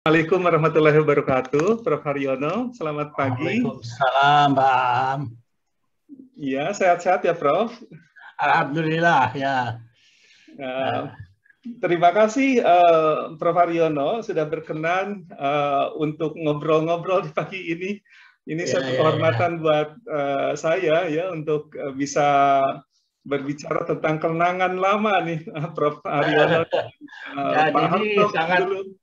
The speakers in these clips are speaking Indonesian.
Assalamualaikum warahmatullahi wabarakatuh, Prof. Haryono. Selamat pagi. Salam, Mbak Iya, sehat-sehat ya, Prof. Alhamdulillah, ya. Uh, terima kasih, uh, Prof. Haryono, sudah berkenan uh, untuk ngobrol-ngobrol di pagi ini. Ini ya, satu ya, ya. kehormatan ya. buat uh, saya ya untuk uh, bisa berbicara tentang kenangan lama nih, Prof. Haryono. uh, ya, ini sangat dulu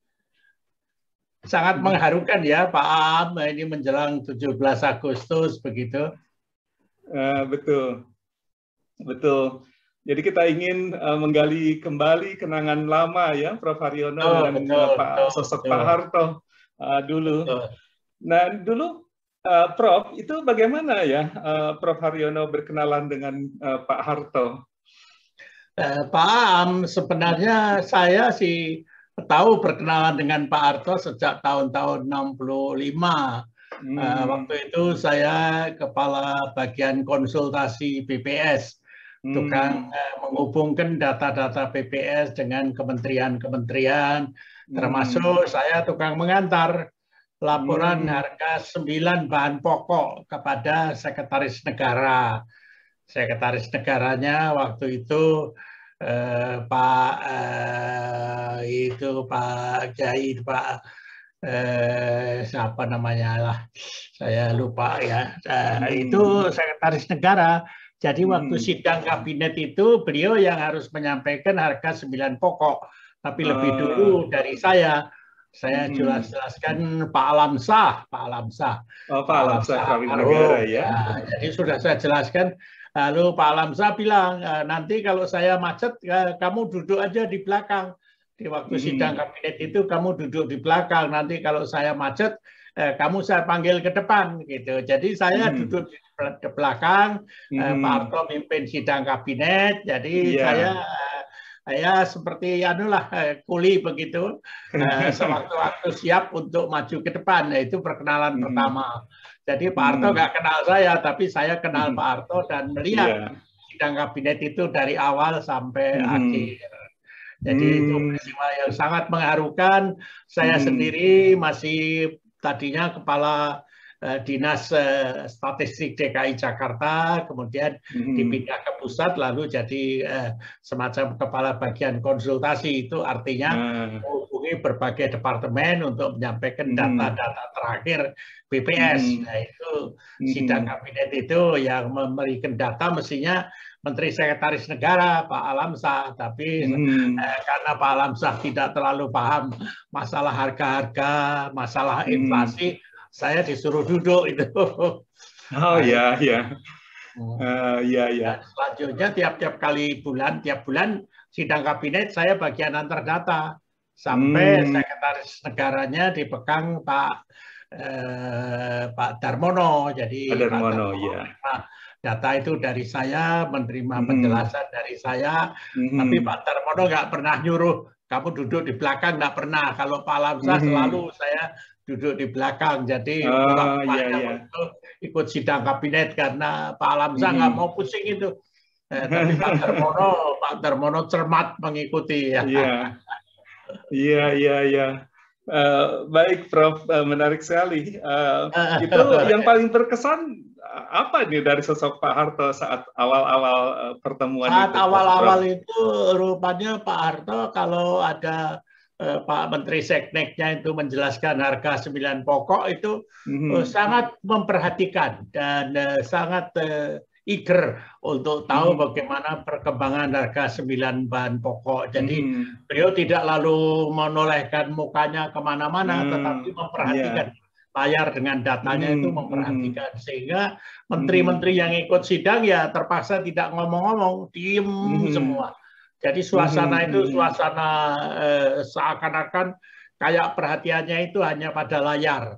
sangat mengharukan ya Pak Am ini menjelang 17 Agustus begitu. Uh, betul, betul. Jadi kita ingin uh, menggali kembali kenangan lama ya Prof. Haryono oh, dan eh, betul, Pak betul, sosok betul. Pak Harto uh, dulu. Betul. Nah dulu uh, Prof itu bagaimana ya uh, Prof. Haryono berkenalan dengan uh, Pak Harto? Uh, Pak Am, sebenarnya saya sih tahu perkenalan dengan Pak Arto sejak tahun-tahun 65. Hmm. Uh, waktu itu saya kepala bagian konsultasi BPS, hmm. tukang uh, menghubungkan data-data BPS dengan kementerian-kementerian, hmm. termasuk saya tukang mengantar laporan hmm. harga 9 bahan pokok kepada sekretaris negara. Sekretaris negaranya waktu itu eh, Pak eh, itu Pak Kiai Pak eh, siapa namanya lah saya lupa ya eh, hmm. itu sekretaris negara jadi hmm. waktu sidang kabinet itu beliau yang harus menyampaikan harga sembilan pokok tapi lebih oh. dulu dari saya saya hmm. jelas jelaskan Pak Alamsah, Pak Alamsah. Oh, Pak Alamsah, Alamsah Negara ya. ya. jadi sudah saya jelaskan Lalu Pak Lamsa bilang, ya, nanti kalau saya macet, ya, kamu duduk aja di belakang. Di waktu hmm. sidang kabinet itu kamu duduk di belakang. Nanti kalau saya macet, ya, kamu saya panggil ke depan gitu. Jadi saya hmm. duduk di belakang, hmm. Pak Arto mimpin sidang kabinet. Jadi yeah. saya saya seperti anulah kuli begitu sewaktu-waktu siap untuk maju ke depan yaitu perkenalan hmm. pertama jadi Pak Arto hmm. nggak kenal saya, tapi saya kenal hmm. Pak Arto dan melihat yeah. sidang kabinet itu dari awal sampai hmm. akhir. Jadi hmm. itu peristiwa yang sangat mengharukan. Saya hmm. sendiri masih tadinya kepala Eh, dinas eh, Statistik DKI Jakarta, kemudian mm-hmm. dipindah ke pusat lalu jadi eh, semacam kepala bagian konsultasi itu artinya nah. menghubungi berbagai departemen untuk menyampaikan mm-hmm. data-data terakhir BPS. Mm-hmm. Nah itu sidang kabinet itu yang memberikan data mestinya Menteri Sekretaris Negara Pak Alamsah, tapi hmm. eh, karena Pak Alamsah tidak terlalu paham masalah harga-harga, masalah inflasi, hmm saya disuruh duduk itu. Oh iya iya. Uh, iya iya. selanjutnya tiap-tiap kali bulan, tiap bulan sidang kabinet saya bagian antar data sampai hmm. sekretaris negaranya dipegang Pak eh, Pak Darmono. Jadi Pak Darmono, ya. data itu dari saya, menerima hmm. penjelasan dari saya, hmm. tapi Pak Darmono nggak pernah nyuruh kamu duduk di belakang nggak pernah. Kalau Pak Lamsa hmm. selalu saya duduk di belakang jadi oh, orang iya, iya. Untuk ikut sidang kabinet karena Pak Alamsa hmm. nggak hmm. mau pusing itu eh, tapi Pak Darmono Pak Darmono cermat mengikuti ya iya iya iya ya. Uh, baik Prof uh, menarik sekali uh, itu yang paling berkesan apa nih dari sosok Pak Harto saat awal-awal pertemuan saat awal-awal itu, awal -awal itu rupanya Pak Harto kalau ada Eh, Pak Menteri Sekneknya itu menjelaskan harga sembilan pokok itu mm-hmm. sangat memperhatikan dan eh, sangat eh, eager untuk tahu hmm. bagaimana perkembangan harga sembilan bahan pokok. Jadi hmm. beliau tidak lalu menolehkan mukanya kemana-mana, hmm. tetapi memperhatikan yeah. layar dengan datanya hmm. itu mhm. memperhatikan hmm. sehingga mhm. menteri-menteri yang ikut sidang ya terpaksa tidak ngomong-ngomong, diem hmm. semua. Jadi suasana hmm. itu suasana eh, seakan-akan kayak perhatiannya itu hanya pada layar.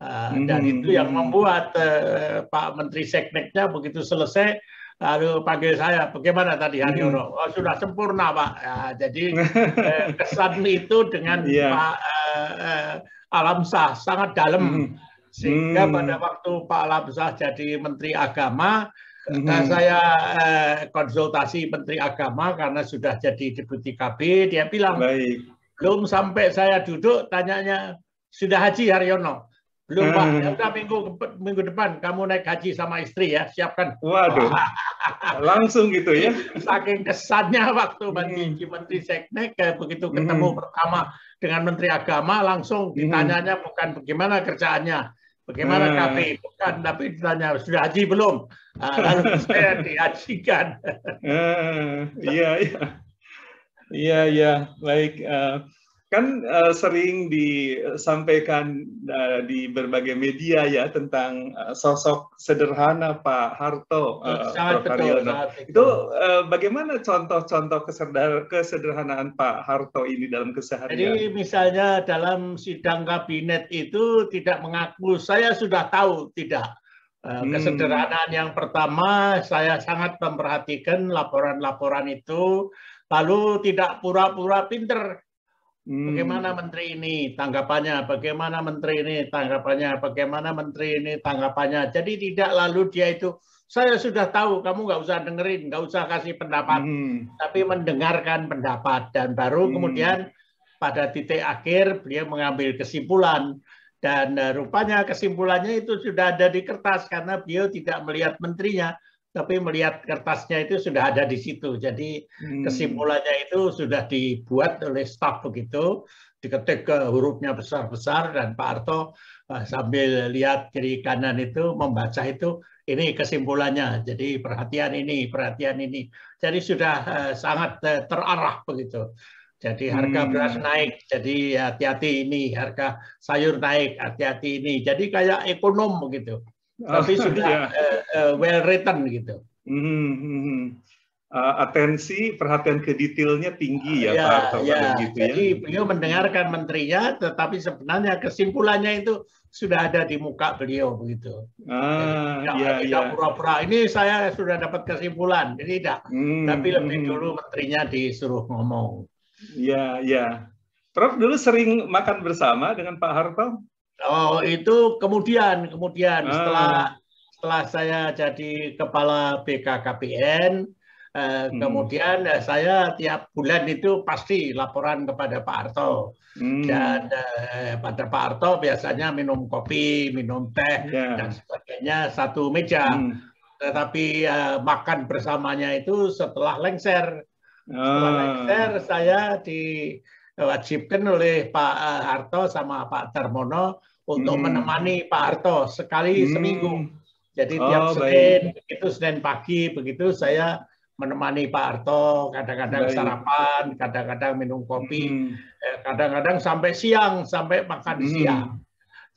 Uh, Dan itu yang hmm. membuat uh, Pak Menteri Sekneknya begitu selesai lalu panggil saya, bagaimana tadi Haryono? Hmm. Oh, sudah sempurna Pak. Ya, jadi eh, kesan itu dengan yeah. Pak eh, eh, Alamsah sangat dalam. Hmm. Sehingga pada waktu Pak Alamsah jadi Menteri Agama, Nah, mm-hmm. saya eh, konsultasi Menteri Agama karena sudah jadi deputi KB, dia bilang, Baik. belum sampai saya duduk, tanyanya, sudah haji Haryono? Belum hmm. Pak, ya udah minggu, minggu depan kamu naik haji sama istri ya, siapkan. Waduh, langsung gitu ya. Saking kesannya waktu hmm. Menteri Seknek, eh, begitu hmm. ketemu hmm. pertama dengan Menteri Agama, langsung hmm. ditanyanya hmm. bukan bagaimana kerjaannya, Bagaimana hmm. KPI tapi tapi ditanya sudah haji belum? Nah, lalu saya dihajikan. Hmm, iya, iya. Iya, iya. Baik. Uh, kan uh, sering disampaikan uh, di berbagai media ya tentang uh, sosok sederhana Pak Harto uh, sangat Prof. Betul, sangat betul. Itu uh, bagaimana contoh-contoh kesederhanaan Pak Harto ini dalam keseharian? Jadi misalnya dalam sidang kabinet itu tidak mengaku saya sudah tahu tidak hmm. kesederhanaan yang pertama saya sangat memperhatikan laporan-laporan itu lalu tidak pura-pura pinter Bagaimana hmm. menteri ini tanggapannya? Bagaimana menteri ini tanggapannya? Bagaimana menteri ini tanggapannya? Jadi tidak lalu dia itu saya sudah tahu kamu nggak usah dengerin, nggak usah kasih pendapat, hmm. tapi mendengarkan pendapat dan baru hmm. kemudian pada titik akhir beliau mengambil kesimpulan dan eh, rupanya kesimpulannya itu sudah ada di kertas karena beliau tidak melihat menterinya, tapi melihat kertasnya itu sudah ada di situ. Jadi hmm. kesimpulannya itu sudah dibuat oleh staf begitu, diketik ke hurufnya besar-besar dan Pak Arto eh, sambil lihat kiri kanan itu membaca itu ini kesimpulannya. Jadi perhatian ini, perhatian ini. Jadi sudah eh, sangat eh, terarah begitu. Jadi harga hmm. beras naik, jadi hati-hati ini, harga sayur naik, hati-hati ini. Jadi kayak ekonom begitu. Oh, tapi sudah yeah. Iya. uh, eh, uh, well written gitu. Mm -hmm. uh, atensi, perhatian ke detailnya tinggi ya, uh, ya Pak Harto ya. gitu Jadi, ya. Jadi beliau mendengarkan menterinya, tetapi sebenarnya kesimpulannya itu sudah ada di muka beliau begitu. Ah, ya, ya. pura-pura. Ini saya sudah dapat kesimpulan. Jadi tidak. Hmm, tapi hmm, lebih hmm. dulu menterinya disuruh ngomong. Ya, ya. Prof dulu sering makan bersama dengan Pak Harto? Oh, itu kemudian, kemudian ah. setelah setelah saya jadi kepala BKKPN, eh, hmm. kemudian eh, saya tiap bulan itu pasti laporan kepada Pak Arto. Hmm. Dan eh, pada Pak Arto biasanya minum kopi, minum teh, yeah. dan sebagainya satu meja. Hmm. Tetapi eh, makan bersamanya itu setelah lengser. Setelah ah. lengser saya di diwajibkan oleh Pak eh, Harto sama Pak Darmono untuk hmm. menemani Pak Harto sekali hmm. seminggu. Jadi oh, tiap Senin, begitu Senin pagi, begitu saya menemani Pak Harto, kadang-kadang sarapan, kadang-kadang minum kopi, hmm. eh, kadang-kadang sampai siang, sampai makan hmm. siang.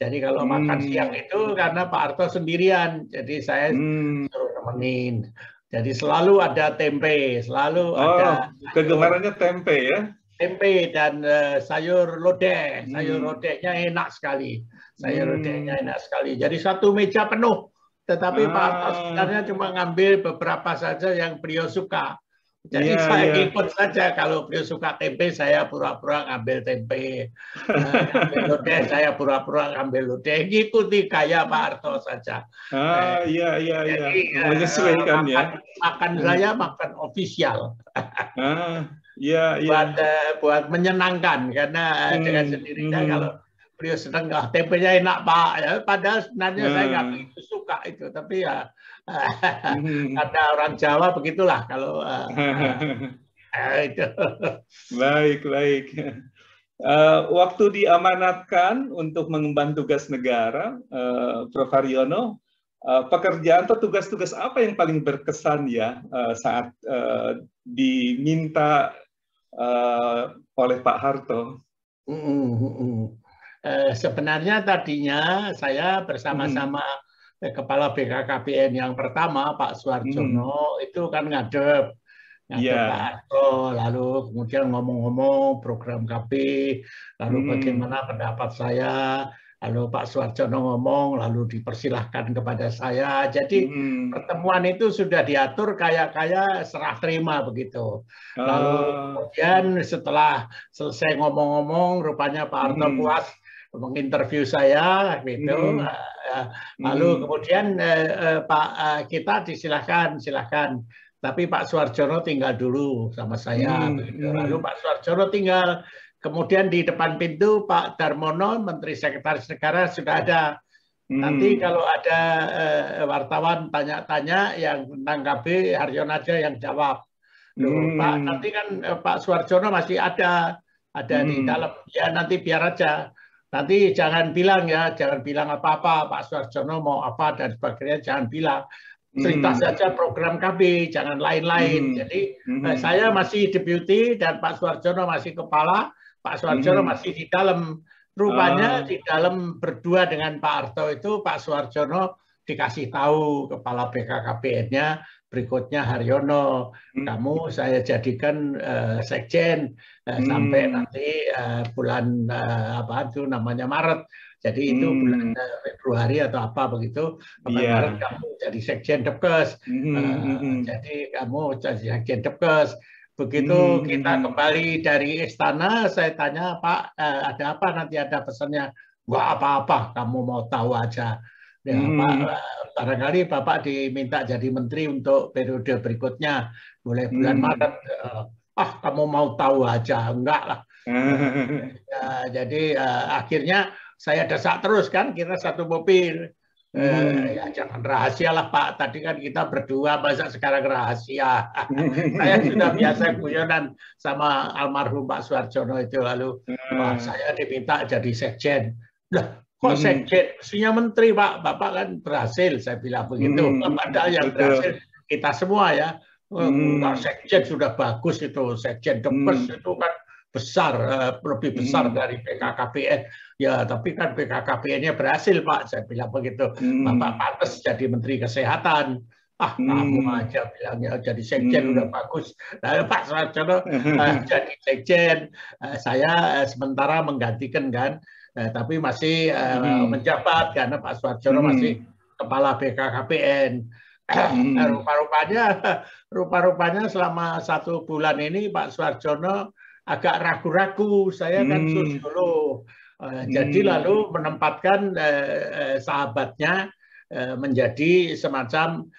Jadi kalau hmm. makan siang itu karena Pak Harto sendirian, jadi saya hmm. suruh temenin. Jadi selalu ada tempe, selalu oh, ada. Kegemarannya tempe ya? tempe dan uh, sayur lodeh. Hmm. Sayur hmm. lodehnya enak sekali. Sayur hmm. lodehnya enak sekali. Jadi satu meja penuh. Tetapi ah. Pak sebenarnya cuma ngambil beberapa saja yang beliau suka. Jadi yeah, saya yeah. ikut saja kalau beliau suka tempe saya pura-pura ngambil tempe, eh, ngambil lodeh saya pura-pura ngambil lodeh. Ikuti kayak Pak Arto saja. Ah eh, iya iya iya. Menyesuaikan ya. Makan, makan hmm. saya makan ofisial. ah. Iya, iya. Buat, uh, buat menyenangkan karena hmm, dengan sendirinya hmm. kalau beliau senang ah, tempenya enak pak ya padahal sebenarnya hmm. saya nggak hmm. begitu suka itu tapi ya hmm. ada orang Jawa begitulah kalau uh, uh, itu baik baik Uh, waktu diamanatkan untuk mengemban tugas negara, uh, Prof. Haryono, uh, pekerjaan atau tugas-tugas apa yang paling berkesan ya uh, saat uh, diminta uh, oleh Pak Harto? Mm, mm, sebenarnya tadinya saya bersama-sama hmm. kepala BKKBN yang pertama Pak Suarjono hmm. itu kan ngadep yeah. Pak Harto, lalu kemudian ngomong-ngomong program KB, lalu hmm. bagaimana pendapat saya, lalu Pak Suarjono ngomong, lalu dipersilahkan kepada saya. Jadi hmm. pertemuan itu sudah diatur kayak kayak serah terima begitu. Lalu uh. kemudian setelah selesai ngomong-ngomong, rupanya Pak Arto hmm. puas menginterview saya gitu. Hmm. Ah, ya. Lalu hmm. kemudian eh, eh, Pak eh, kita disilahkan silahkan. Tapi Pak Suarjono tinggal dulu sama saya. Hmm. hmm. Lalu Pak Suarjono tinggal Kemudian di depan pintu Pak Darmono, Menteri Sekretaris Negara sudah ada. Hmm. Nanti kalau ada eh, wartawan tanya-tanya yang tentang KB, Haryono aja yang jawab. Loh, hmm. Pak, nanti kan eh, Pak Suarjono masih ada, ada hmm. di dalam. Ya nanti biar aja. Nanti jangan bilang ya, jangan bilang apa-apa. Pak Suarjono mau apa dan sebagainya, jangan bilang cerita hmm. saja program KB, jangan lain-lain. Hmm. Jadi hmm. Eh, saya masih deputi dan Pak Suarjono masih kepala, Pak Suarjono hmm. masih di dalam rupanya uh. di dalam berdua dengan Pak Arto itu Pak Suarjono dikasih tahu kepala BKKBN-nya berikutnya Haryono hmm. kamu saya jadikan uh, sekjen uh, hmm. sampai nanti uh, bulan uh, apa itu namanya Maret jadi itu hmm. bulan Februari atau apa begitu kemarin yeah. Maret kamu jadi sekjen Depkes hmm. uh, jadi kamu jadi sekjen Depkes Begitu hmm. kita hmm. kembali dari istana, saya tanya Pak, eh, ada apa nanti ada pesannya? gua apa-apa, kamu mau tahu aja. Ya, hmm. Pak, eh, barangkali Bapak diminta jadi menteri untuk periode berikutnya, boleh bulan hmm. Maret. Eh, ah, kamu mau tahu aja, enggak lah. ya, jadi eh, akhirnya saya desak terus kan, kita satu mobil. Hmm. Eh, ya jangan rahasia lah Pak. Tadi kan kita berdua masa sekarang rahasia. saya sudah biasa kuyonan sama almarhum Pak Suarjono itu lalu Pak, hmm. saya diminta jadi sekjen. Lah, kok hmm. sekjen? Mestinya menteri Pak. Bapak kan berhasil saya bilang begitu. Padahal yang berhasil kita semua ya. Pak oh, Sekjen sudah bagus itu, Sekjen Depes itu kan besar uh, lebih hmm. besar hmm. dari PKKPN e. ya tapi kan PKKPN-nya berhasil Pak saya bilang begitu hmm. Bapak pantas jadi Menteri Kesehatan ah hmm. kamu aja bilangnya oh, jadi sekjen hmm. udah bagus nah, Pak Sarjono uh, hmm. eh, jadi sekjen eh, saya sementara menggantikan kan uh, tapi masih uh, hmm. menjabat karena Pak Sarjono hmm. masih kepala BKKPN hmm. rupa-rupanya rupa-rupanya selama satu bulan ini Pak Sarjono agak ragu-ragu saya kan hmm. sosiolog eh, hmm. jadi lalu menempatkan eh, eh, sahabatnya menjadi semacam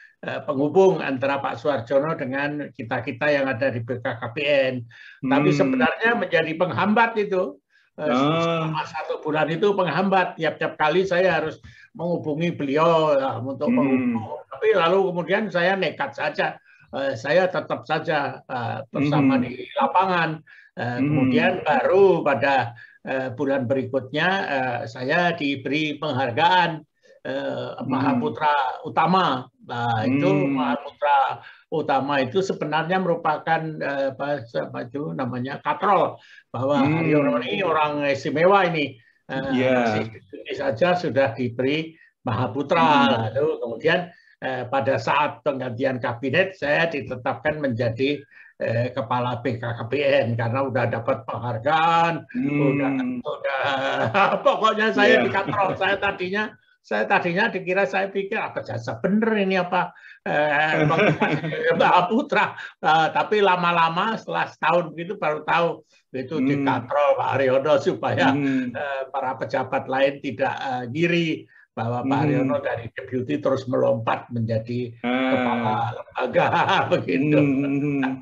penghubung antara Pak Suarjono dengan kita-kita yang ada di BKKPN hmm. tapi sebenarnya menjadi penghambat itu uh, selama satu bulan itu penghambat tiap-tiap kali saya harus menghubungi beliau lah, untuk hmm. menghubung tapi lalu kemudian saya nekat saja saya tetap saja bersama hmm. di lapangan Uh, kemudian baru pada uh, bulan berikutnya uh, saya diberi penghargaan uh, Mahaputra hmm. Utama. Nah, hmm. itu Mahaputra Utama itu sebenarnya merupakan uh, apa itu namanya katrol bahwa hmm. Haryono ini orang istimewa ini. Uh, yeah. Masih saja sudah diberi Mahaputra. Hmm. Lalu kemudian pada saat penggantian kabinet saya ditetapkan menjadi eh, kepala BKKBN karena udah dapat penghargaan, hmm. udah, udah pokoknya saya yeah. di saya tadinya saya tadinya dikira saya pikir apa jasa bener ini apa eh, Putra uh, tapi lama-lama setelah setahun begitu baru tahu itu hmm. dikatrol Pak Ariono supaya hmm. uh, para pejabat lain tidak uh, ngiri bahwa Pak hmm. Haryono dari deputi terus melompat menjadi hmm. kepala lembaga begitu. Hmm. hmm, hmm.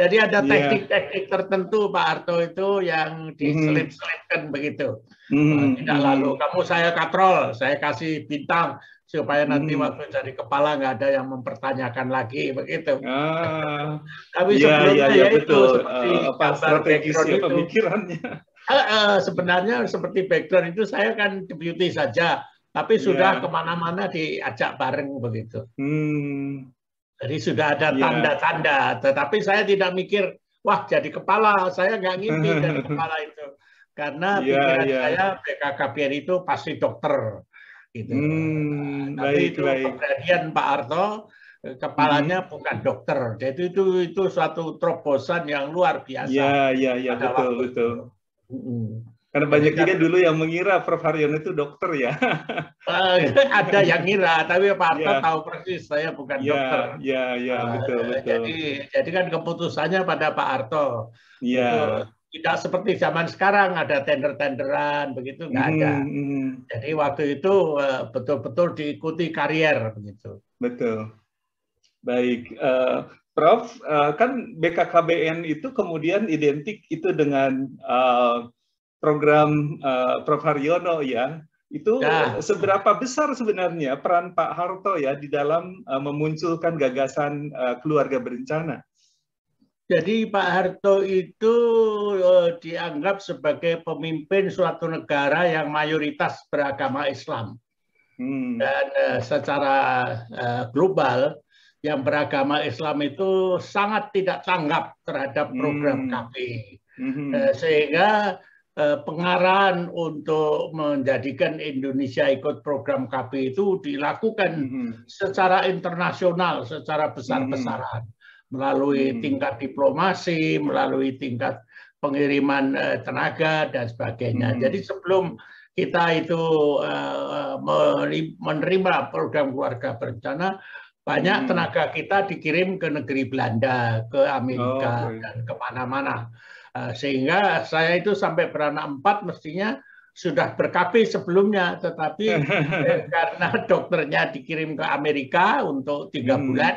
Jadi ada iya. teknik-teknik yeah. tertentu Pak Arto itu yang hmm. diselip-selipkan mm. begitu. Mm. Tidak hmm. lalu kamu saya katrol, saya kasih bintang supaya nanti mm. waktu jadi kepala nggak ada yang mempertanyakan lagi begitu. Ah, Tapi yeah, sebelumnya yeah, iya, yeah, itu betul. seperti uh, pemikirannya. Uh, uh, sebenarnya seperti background itu saya kan deputy saja, tapi iya. sudah yeah. kemana-mana diajak bareng begitu. Hmm. Jadi sudah ada iya. tanda-tanda, ya. tetapi saya tidak mikir, wah jadi kepala, saya nggak ngimpi jadi kepala itu. Karena ya, pikiran ya. saya BKKBN itu pasti dokter. Gitu. Hmm, nah, Tapi baik, itu baik. keberanian Pak Arto, eh, kepalanya hmm. bukan dokter. Jadi itu itu suatu terobosan yang luar biasa. Iya, iya, iya, betul, betul. -hmm. Karena banyak juga dulu yang mengira Prof Haryono itu dokter ya. uh, ada yang ngira, tapi Pak Harto yeah. tahu persis saya bukan yeah, dokter. Iya, yeah, iya, yeah, betul, uh, betul. Jadi, jadi kan keputusannya pada Pak Harto. Iya. Yeah. Tidak seperti zaman sekarang ada tender-tenderan begitu nggak hmm, ada. mm. Jadi waktu itu eh, betul-betul uh, diikuti karier begitu. Betul. Baik, uh, Prof, uh, kan BKKBN itu kemudian identik itu dengan uh, program uh, Prof Haryono ya itu nah. seberapa besar sebenarnya peran Pak Harto ya di dalam uh, memunculkan gagasan uh, keluarga berencana. Jadi Pak Harto itu uh, dianggap sebagai pemimpin suatu negara yang mayoritas beragama Islam. Hmm. Dan uh, secara uh, global yang beragama Islam itu sangat tidak tanggap terhadap program hmm. KPI. Hmm. Uh, sehingga Eh, pengarahan untuk menjadikan Indonesia ikut program KB itu dilakukan hmm. secara internasional, secara besar-besaran mm-hmm. melalui hmm. tingkat diplomasi, melalui tingkat pengiriman eh, tenaga dan sebagainya. Hmm. Jadi sebelum kita itu eh, menerima program keluarga berencana, banyak mm-hmm. tenaga kita dikirim ke negeri Belanda, ke Amerika oh, okay. dan kemana-mana. Eh, sehingga saya itu sampai beranak empat mestinya sudah berkapi sebelumnya, tetapi eh, karena dokternya dikirim ke Amerika untuk tiga hmm. bulan,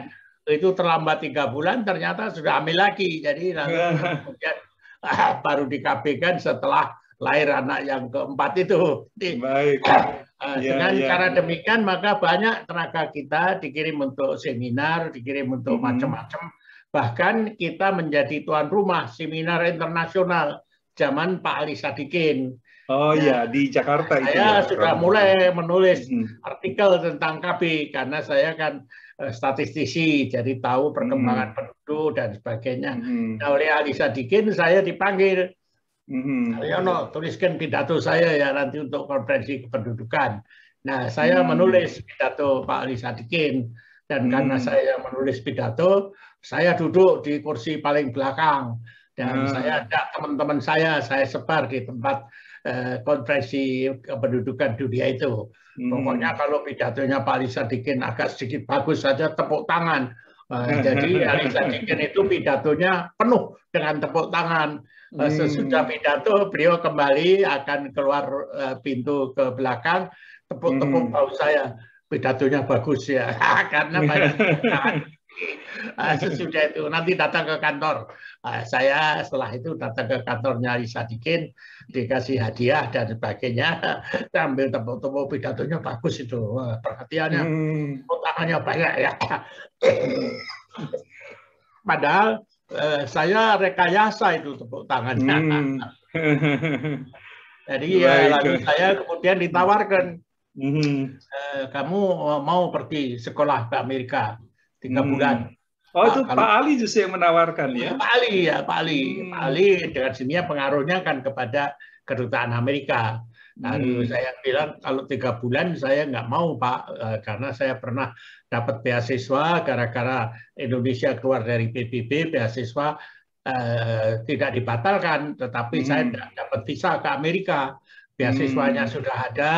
itu terlambat tiga bulan, ternyata sudah hamil lagi. Jadi kemudian ah, baru dikabikan setelah lahir anak yang keempat itu. Baik. Ah, iya, eh, dengan ya, ya. cara demikian maka banyak tenaga kita dikirim untuk seminar, dikirim untuk hmm. macam-macam Bahkan kita menjadi tuan rumah seminar internasional zaman Pak Ali Sadikin. Oh ya. iya, nah, di Jakarta itu. Saya ya. sudah mulai menulis hmm. artikel tentang KB karena saya kan eh, statistisi, jadi tahu perkembangan hmm. penduduk dan sebagainya. Hmm. Nah, oleh Ali Sadikin saya dipanggil Hmm. -hmm. no, tuliskan pidato saya ya nanti untuk konferensi kependudukan. Nah, saya -hmm. menulis pidato Pak Ali Sadikin dan -hmm. karena mm-hmm. saya menulis pidato, saya duduk di kursi paling belakang dan hmm. saya ada teman-teman saya, saya sebar di tempat eh, konferensi kependudukan dunia itu. Hmm. Pokoknya kalau pidatonya Pak Lisa Dikin agak sedikit bagus saja tepuk tangan. Uh, jadi Lisa Dikin itu pidatonya penuh dengan tepuk tangan. Eh, hmm. sesudah pidato beliau kembali akan keluar uh, pintu ke belakang tepuk-tepuk hmm. saya pidatonya bagus ya karena banyak Ah, sesudah itu nanti datang ke kantor ah, saya setelah itu datang ke kantornya Sadikin dikasih hadiah dan sebagainya sambil tepuk-tepuk pidatonya bagus itu perhatiannya hmm. tangannya banyak ya padahal eh, saya rekayasa itu tepuk tangannya hmm. jadi ya, lalu saya kemudian ditawarkan -hmm. Eh, kamu mau pergi sekolah ke Amerika tiga hmm. bulan. Oh itu nah, kalau, Pak Ali justru yang menawarkan ya? Pak Ali ya Pak Ali, hmm. Pak Ali dengan sininya pengaruhnya kan kepada kedutaan Amerika. Lalu nah, hmm. saya bilang kalau tiga bulan saya nggak mau Pak eh, karena saya pernah dapat beasiswa gara-gara Indonesia keluar dari PBB beasiswa eh, tidak dibatalkan, tetapi hmm. saya tidak dapat visa ke Amerika beasiswanya hmm. sudah ada,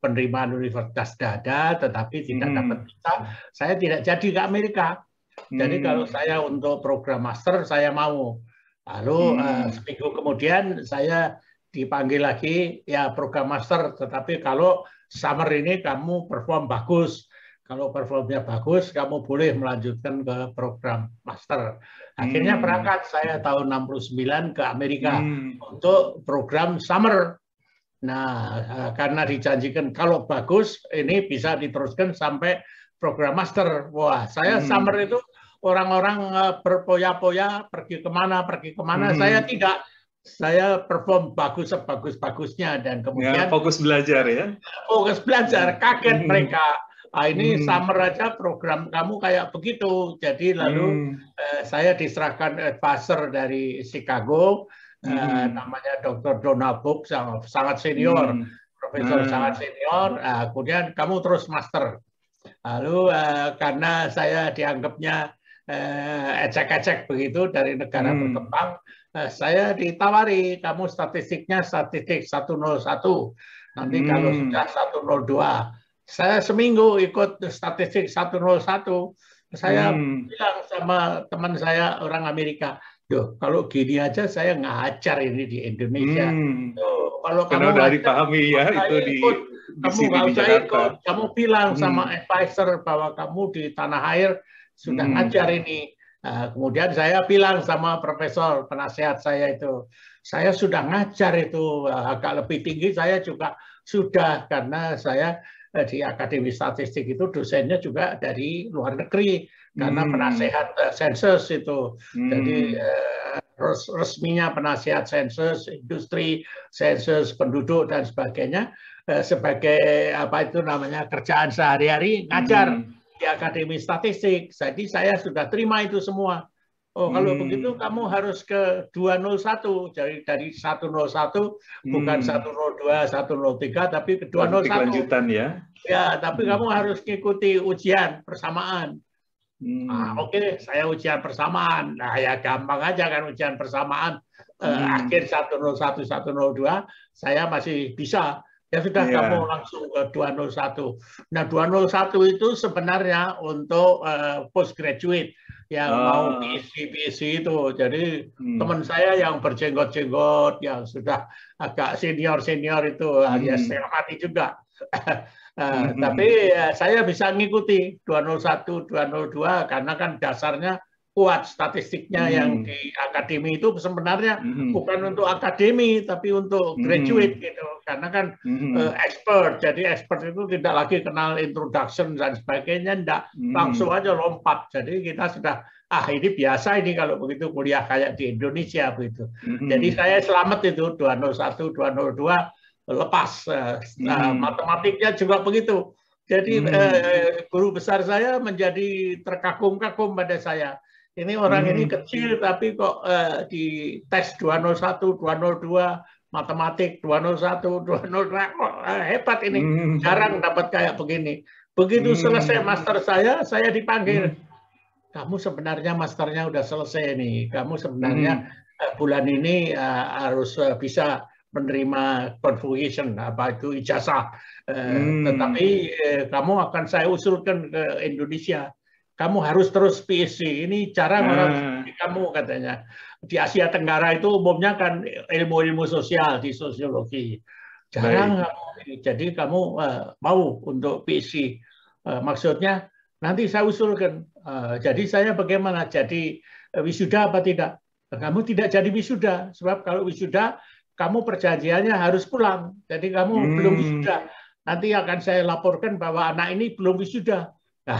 penerimaan universitas sudah ada, tetapi tidak hmm. dapat visa, saya tidak jadi ke Amerika. Jadi hmm. kalau saya untuk program master saya mau. Lalu hmm. uh, seminggu kemudian saya dipanggil lagi ya program master, tetapi kalau summer ini kamu perform bagus, kalau performnya bagus kamu boleh melanjutkan ke program master. Akhirnya hmm. berangkat saya tahun 69 ke Amerika hmm. untuk program summer Nah, eh, karena dijanjikan kalau bagus ini bisa diteruskan sampai program master. Wah, saya hmm. summer itu orang-orang eh, berpoya-poya pergi kemana pergi kemana. Hmm. Saya tidak, saya perform bagus sebagus bagusnya dan ya, kemudian ya, fokus belajar ya. Fokus belajar, kaget hmm. mereka. Ah, ini hmm. summer aja program kamu kayak begitu. Jadi lalu hmm. eh, saya diserahkan advisor dari Chicago Eh, hmm. uh, namanya Dr. Dona Book sangat senior, hmm. profesor hmm. sangat senior. Uh, kemudian kamu terus master. Lalu uh, karena saya dianggapnya ecek-ecek begitu dari negara hmm. berkembang, uh, saya ditawari kamu statistiknya statistik 101. Nanti hmm. kalau sudah 102 saya seminggu ikut statistik 101 saya hmm. bilang sama teman saya orang Amerika Duh, kalau gini aja saya ngajar ini di Indonesia. Hmm. Duh, kalau Karena kamu udah dipahami ya itu ikut, di kamu di usah ikut. Kamu bilang hmm. sama advisor bahwa kamu di tanah air sudah hmm. ngajar ini. Nah, kemudian saya bilang sama profesor penasehat saya itu, saya sudah ngajar itu eh, agak lebih tinggi saya juga sudah karena saya eh, di Akademi Statistik itu dosennya juga dari luar negeri karena hmm. penasehat uh, sensus itu hmm. jadi uh, eh, res resminya penasehat sensus industri sensus penduduk dan sebagainya uh, sebagai apa itu namanya kerjaan sehari-hari ngajar hmm. di akademi statistik jadi saya sudah terima itu semua Oh, kalau hmm. begitu kamu harus ke 201. Jadi dari 101 hmm. bukan 102, 103 tapi ke 201. Lanjutan ya. Ya, tapi hmm. kamu harus mengikuti ujian persamaan. Hmm. Nah, Oke, okay, saya ujian persamaan. Nah, ya gampang aja kan ujian persamaan eh, Hmm. uh, akhir 101, 102, saya masih bisa. Ya sudah, yeah. kamu langsung ke 201. Nah, 201 itu sebenarnya untuk uh, postgraduate yang oh. mau PhD, PhD itu. Jadi hmm. teman saya yang berjenggot-jenggot, yang sudah agak senior-senior itu, ah, hmm. ya mati juga. mm-hmm. Tapi hmm. ya, saya bisa ngikuti 201, 202 karena kan dasarnya kuat statistiknya hmm yang di akademi itu sebenarnya hmm, hmm. bukan untuk akademi tapi untuk graduate hmm gitu karena kan hmm uh, expert jadi expert itu tidak lagi kenal introduction dan sebagainya tidak hmm langsung aja lompat jadi kita sudah ah ini biasa ini kalau begitu kuliah kayak di Indonesia begitu hmm jadi saya selamat itu 201, 202 lepas. Eh, nah, hmm. matematiknya juga begitu. Jadi hmm. eh, guru besar saya menjadi terkagum-kagum pada saya. Ini orang hmm. ini kecil tapi kok eh, di tes 201, 202 matematik 201, 202 kok eh, hebat ini. Hmm. Jarang dapat kayak begini. Begitu hmm. selesai master saya, saya dipanggil. Hmm. Kamu sebenarnya masternya udah selesai nih. Kamu sebenarnya hmm. Eh, bulan ini uh, harus uh, bisa penerima convocation apa itu ijazah. Eh, hmm. Tetapi eh, kamu akan saya usulkan ke Indonesia. Kamu harus terus PhD. Ini cara hmm. kamu katanya. Di Asia Tenggara itu umumnya kan ilmu-ilmu sosial di sosiologi. Jarang Baik. jadi kamu uh, mau untuk PhD. Uh, eh, maksudnya nanti saya usulkan. Uh, jadi saya bagaimana? Jadi wisuda apa tidak? Kamu tidak jadi wisuda sebab kalau wisuda kamu perjanjiannya harus pulang. Jadi kamu hmm. belum wisuda. Nanti akan saya laporkan bahwa anak ini belum wisuda.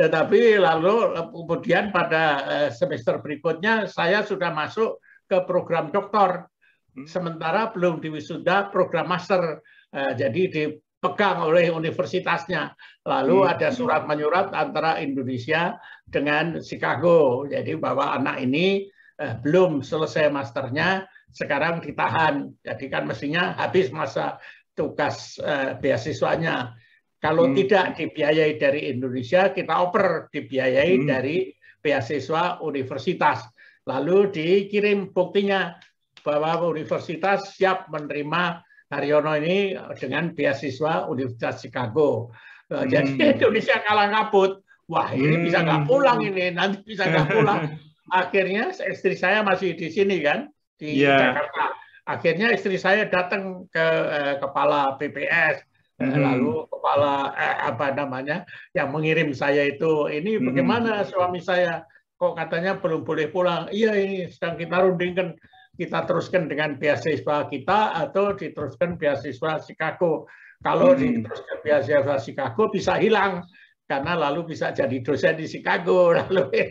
tetapi lalu kemudian pada eh, semester berikutnya saya sudah masuk ke program doktor. Hmm. Sementara belum diwisuda program master. Eh, jadi dipegang oleh universitasnya. Lalu hmm. ada surat menyurat antara Indonesia dengan Chicago. Jadi bahwa anak ini eh, belum selesai masternya, sekarang ditahan. Jadi kan mestinya habis masa tugas eh, beasiswanya. Kalau hmm. tidak dibiayai dari Indonesia, kita oper dibiayai hmm. dari beasiswa universitas. Lalu dikirim buktinya bahwa universitas siap menerima Haryono ini dengan beasiswa Universitas Chicago. Eh, hmm. Jadi Indonesia kalah ngabut. Wah ini hmm. bisa nggak hmm. pulang ini, nanti bisa nggak pulang. Akhirnya istri saya masih di sini kan di yeah. Jakarta. Akhirnya istri saya datang ke eh, kepala PPS eh, hmm. lalu kepala eh, apa namanya yang mengirim saya itu ini mm-hmm. bagaimana hmm. suami saya kok katanya belum boleh pulang. Iya ini sedang kita rundingkan kita teruskan dengan beasiswa kita atau diteruskan beasiswa Chicago. Kalau hmm. diteruskan beasiswa Chicago bisa hilang karena lalu bisa jadi dosen di Chicago lalu ya.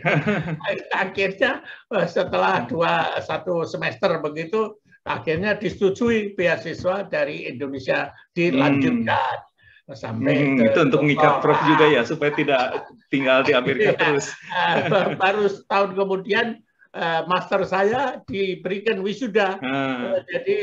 akhirnya eh, setelah dua satu semester begitu akhirnya disetujui beasiswa dari Indonesia dilanjutkan hmm. sampai hmm, itu untuk mengikat Prof juga ya supaya tidak tinggal di Amerika iya. terus eh, baru setahun kemudian eh, master saya diberikan wisuda. Hmm. jadi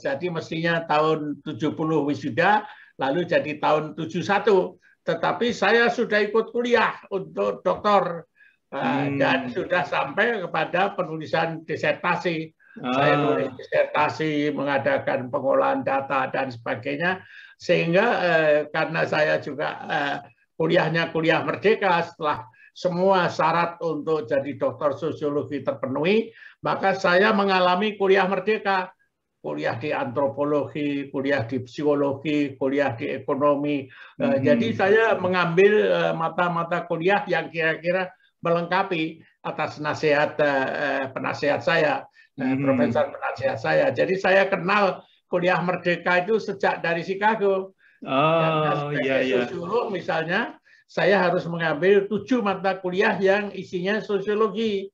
jadi mestinya tahun 70 wisuda lalu jadi tahun 71 tetapi saya sudah ikut kuliah untuk doktor eh, hmm. dan sudah sampai kepada penulisan disertasi. Ah. Saya nulis disertasi, mengadakan pengolahan data dan sebagainya, sehingga uh, karena saya juga uh, kuliahnya kuliah merdeka setelah semua syarat untuk jadi dokter sosiologi terpenuhi, maka saya mengalami kuliah merdeka kuliah di antropologi, kuliah di psikologi, kuliah di ekonomi. Eh, hmm. Jadi saya mengambil eh, mata-mata kuliah yang kira-kira melengkapi atas nasihat eh, penasehat saya, hmm. profesor penasihat saya. Jadi saya kenal kuliah merdeka itu sejak dari Chicago. Oh, iya, iya. Sosiolog misalnya, saya harus mengambil tujuh mata kuliah yang isinya sosiologi.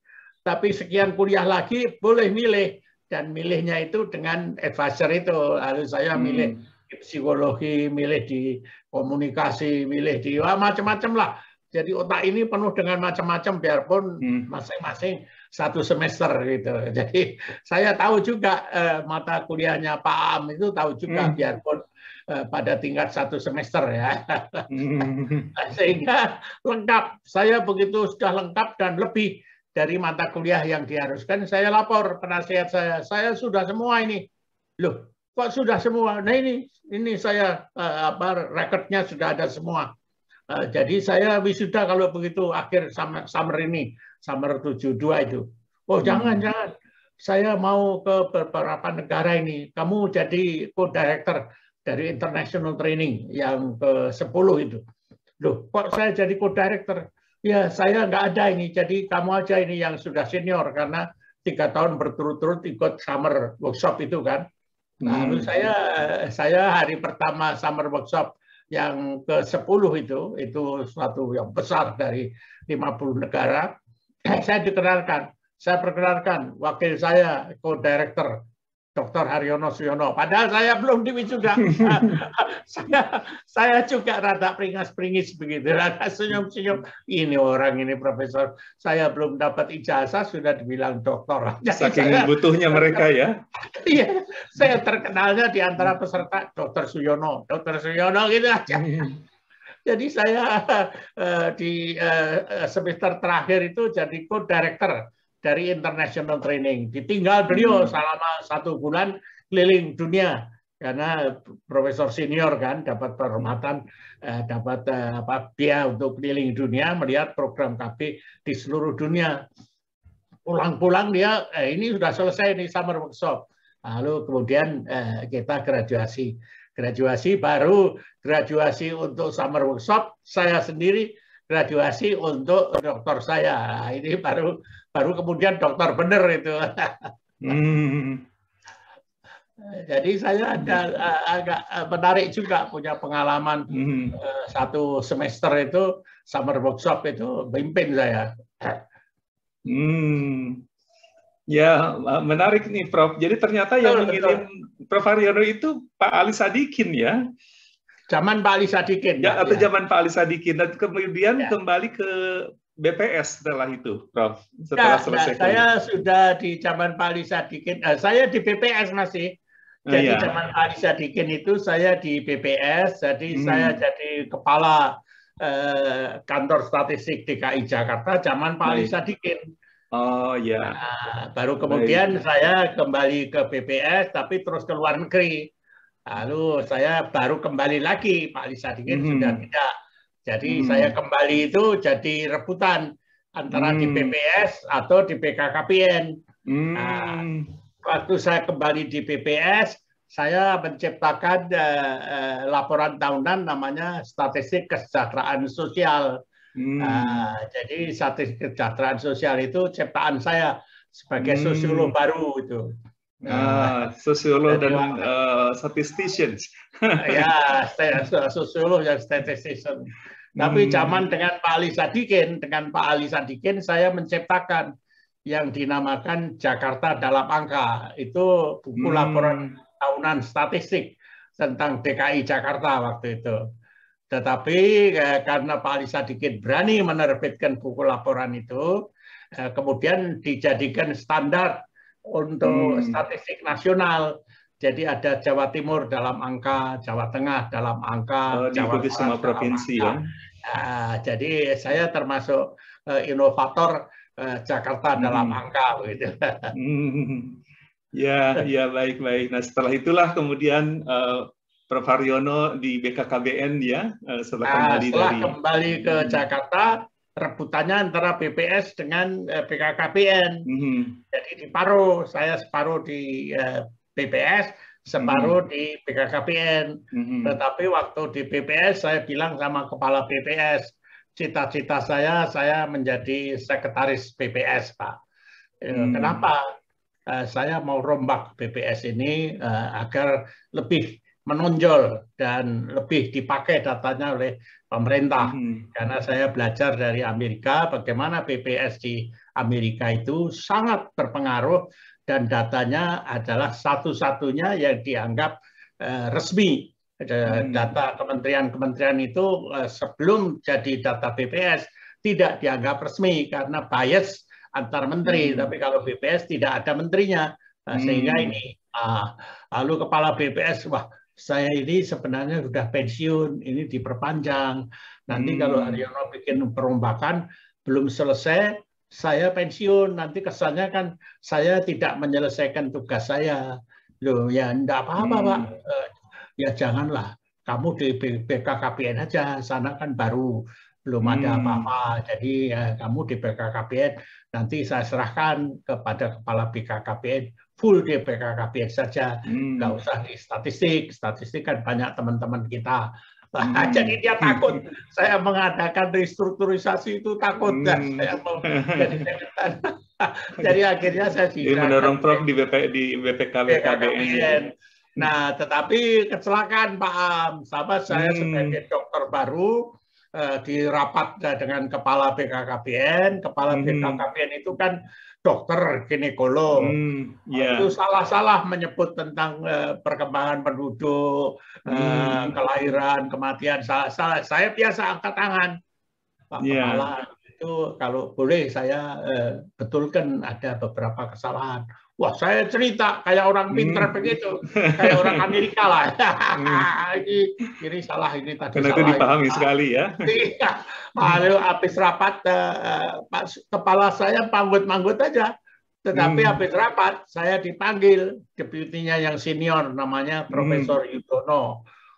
Tapi sekian kuliah lagi boleh milih dan milihnya itu dengan advisor itu harus saya hmm. milih di psikologi milih di komunikasi milih di wah ya, macam-macam lah jadi otak ini penuh dengan macam-macam biarpun hmm. masing-masing hmm. satu semester gitu jadi saya tahu juga eh, mata kuliahnya Pak Am itu tahu juga hmm. biarpun eh, pada tingkat satu semester ya hmm. sehingga lengkap saya begitu sudah lengkap dan lebih dari mata kuliah yang diharuskan, saya lapor penasihat saya, saya sudah semua ini. Loh, kok sudah semua? Nah ini, ini saya uh, apa rekodnya sudah ada semua. Uh, jadi saya wisuda kalau begitu akhir summer, summer ini, summer 72 itu. Oh hmm. jangan, jangan. Saya mau ke beberapa negara ini. Kamu jadi co-director dari International Training yang ke-10 itu. Loh, kok saya jadi co-director? ya saya nggak ada ini, jadi kamu aja ini yang sudah senior karena tiga tahun berturut-turut ikut summer workshop itu kan. Nah, hmm. saya saya hari pertama summer workshop yang ke-10 itu, itu suatu yang besar dari 50 negara. Saya diperkenalkan. saya perkenalkan wakil saya, co-director Dr. Haryono Suyono. Padahal saya belum diwisuda. saya, saya juga rada peringas-peringis begitu, rada senyum-senyum. Ini orang ini profesor, saya belum dapat ijazah sudah dibilang doktor. Saking saya, butuhnya mereka ya. Iya, saya terkenalnya di antara peserta Dr. Suyono, Dr. Suyono gitu aja. Hmm. Jadi saya eh, di eh, eh, semester terakhir itu jadi co-director dari international training. Ditinggal beliau hmm. selama satu bulan keliling dunia karena profesor senior kan dapat perhormatan eh, dapat eh, apa dia untuk keliling dunia melihat program KB di seluruh dunia pulang-pulang dia eh, ini sudah selesai ini summer workshop lalu kemudian eh, kita graduasi graduasi baru graduasi untuk summer workshop saya sendiri graduasi untuk dokter saya ini baru baru kemudian dokter bener itu. Hmm. Jadi saya ada agak menarik juga punya pengalaman hmm. E, satu semester itu summer workshop itu pimpin saya. Hmm. Ya e, menarik nih Prof. Jadi ternyata betul, yang mengirim betul. Prof Haryono itu Pak Ali Sadikin ya. Zaman Pak Ali Sadikin. Ya, atau ya. zaman Pak Ali Sadikin dan kemudian ya. kembali ke BPS setelah itu, Prof. Setelah nah, selesai. Nah, saya sudah di zaman Pak Ali Sadikin. Nah, saya di BPS masih. Ah, jadi oh, zaman Pak Ali Sadikin itu saya di BPS. Jadi hmm. saya jadi kepala eh, kantor statistik DKI Jakarta zaman Pak Ali Sadikin. Oh ya. Nah, baru kemudian Baik. saya kembali ke BPS, tapi terus ke luar negeri. Lalu saya baru kembali lagi Pak Ali Sadikin hmm. sudah tidak jadi hmm. saya kembali itu jadi rebutan antara hmm. di BPS atau di PKKPN. Hmm. Nah, waktu saya kembali di BPS, saya menciptakan uh, uh, laporan tahunan namanya statistik kesejahteraan sosial. Hmm. Uh, jadi statistik kesejahteraan sosial itu ciptaan saya sebagai hmm. sosiolog baru itu. Ah, sosiolog dan uh, statistician. ya, sosiolog dan statistician. Tapi hmm. zaman dengan Pak Ali Sadikin, dengan Pak Ali Sadikin saya menciptakan yang dinamakan Jakarta dalam angka. Itu buku hmm. laporan tahunan statistik tentang DKI Jakarta waktu itu. Tetapi eh, karena Pak Ali Sadikin berani menerbitkan buku laporan itu, eh, kemudian dijadikan standar untuk hmm. statistik nasional. Jadi ada Jawa Timur dalam angka, Jawa Tengah dalam angka, oh, Jawa Barat semua provinsi angka. ya. Nah, jadi saya termasuk uh, inovator uh, Jakarta hmm. dalam angka gitu. Ya, ya baik baik. Nah setelah itulah kemudian uh, Prof Haryono di BKKBN ya uh, setelah nah, kembali setelah dari kembali ke hmm. Jakarta rebutannya antara BPS dengan eh, BKKBN. Mm -hmm. Jadi separuh saya separuh di eh, BPS, separuh mm -hmm. di BKKBN. Mm -hmm. Tetapi waktu di BPS saya bilang sama kepala BPS, cita-cita saya saya menjadi sekretaris BPS, Pak. Eh, mm. Kenapa? saya mau rombak BPS ini agar lebih menonjol dan lebih dipakai datanya oleh pemerintah. Hmm. Karena saya belajar dari Amerika bagaimana BPS di Amerika itu sangat berpengaruh dan datanya adalah satu-satunya yang dianggap uh, resmi. Hmm. Data kementerian-kementerian itu uh, sebelum jadi data BPS tidak dianggap resmi karena bias antar menteri. Hmm. Tapi kalau BPS tidak ada menterinya, nah, sehingga hmm. ini. uh, lalu kepala BPS, wah saya ini sebenarnya sudah pensiun, ini diperpanjang. Nanti hmm. kalau Haryono bikin perombakan belum selesai, saya pensiun. Nanti kesannya kan saya tidak menyelesaikan tugas saya. Loh, ya enggak apa-apa, hmm. Pak. Eh, ya janganlah. Kamu di BKKBN aja, sana kan baru belum ada hmm. apa-apa. Jadi ya, kamu di BKKBN nanti saya serahkan kepada kepala BKKBN full di DPKKBN saja, hmm. nggak hmm. usah di statistik. Statistik kan banyak teman-teman kita. hmm. Jadi dia takut saya mengadakan restrukturisasi itu takut hmm. dan saya mau jadi Jadi akhirnya saya tidak. mendorong Prof di BP di BPKBKBN. Nah, tetapi kecelakaan Pak Am, sahabat saya hmm. sebagai dokter baru eh, di rapat dengan kepala BKKBN, kepala hmm. BKKBN itu kan dokter ginekolog hmm, yeah. Iya. itu salah-salah menyebut tentang uh, perkembangan penduduk eh, hmm. uh, kelahiran kematian salah-salah saya biasa angkat tangan pak yeah. kepala itu kalau boleh saya uh, betulkan ada beberapa kesalahan Wah, saya cerita kayak orang pinter hmm. begitu, kayak orang Amerika lah. Hmm. ini, ini salah ini tadi Karena itu dipahami ini. sekali ya. Lalu iya. habis rapat uh, kepala saya panggut-manggut aja. Tetapi hmm. habis rapat saya dipanggil deputinya yang senior namanya hmm. Profesor hmm. Yudono.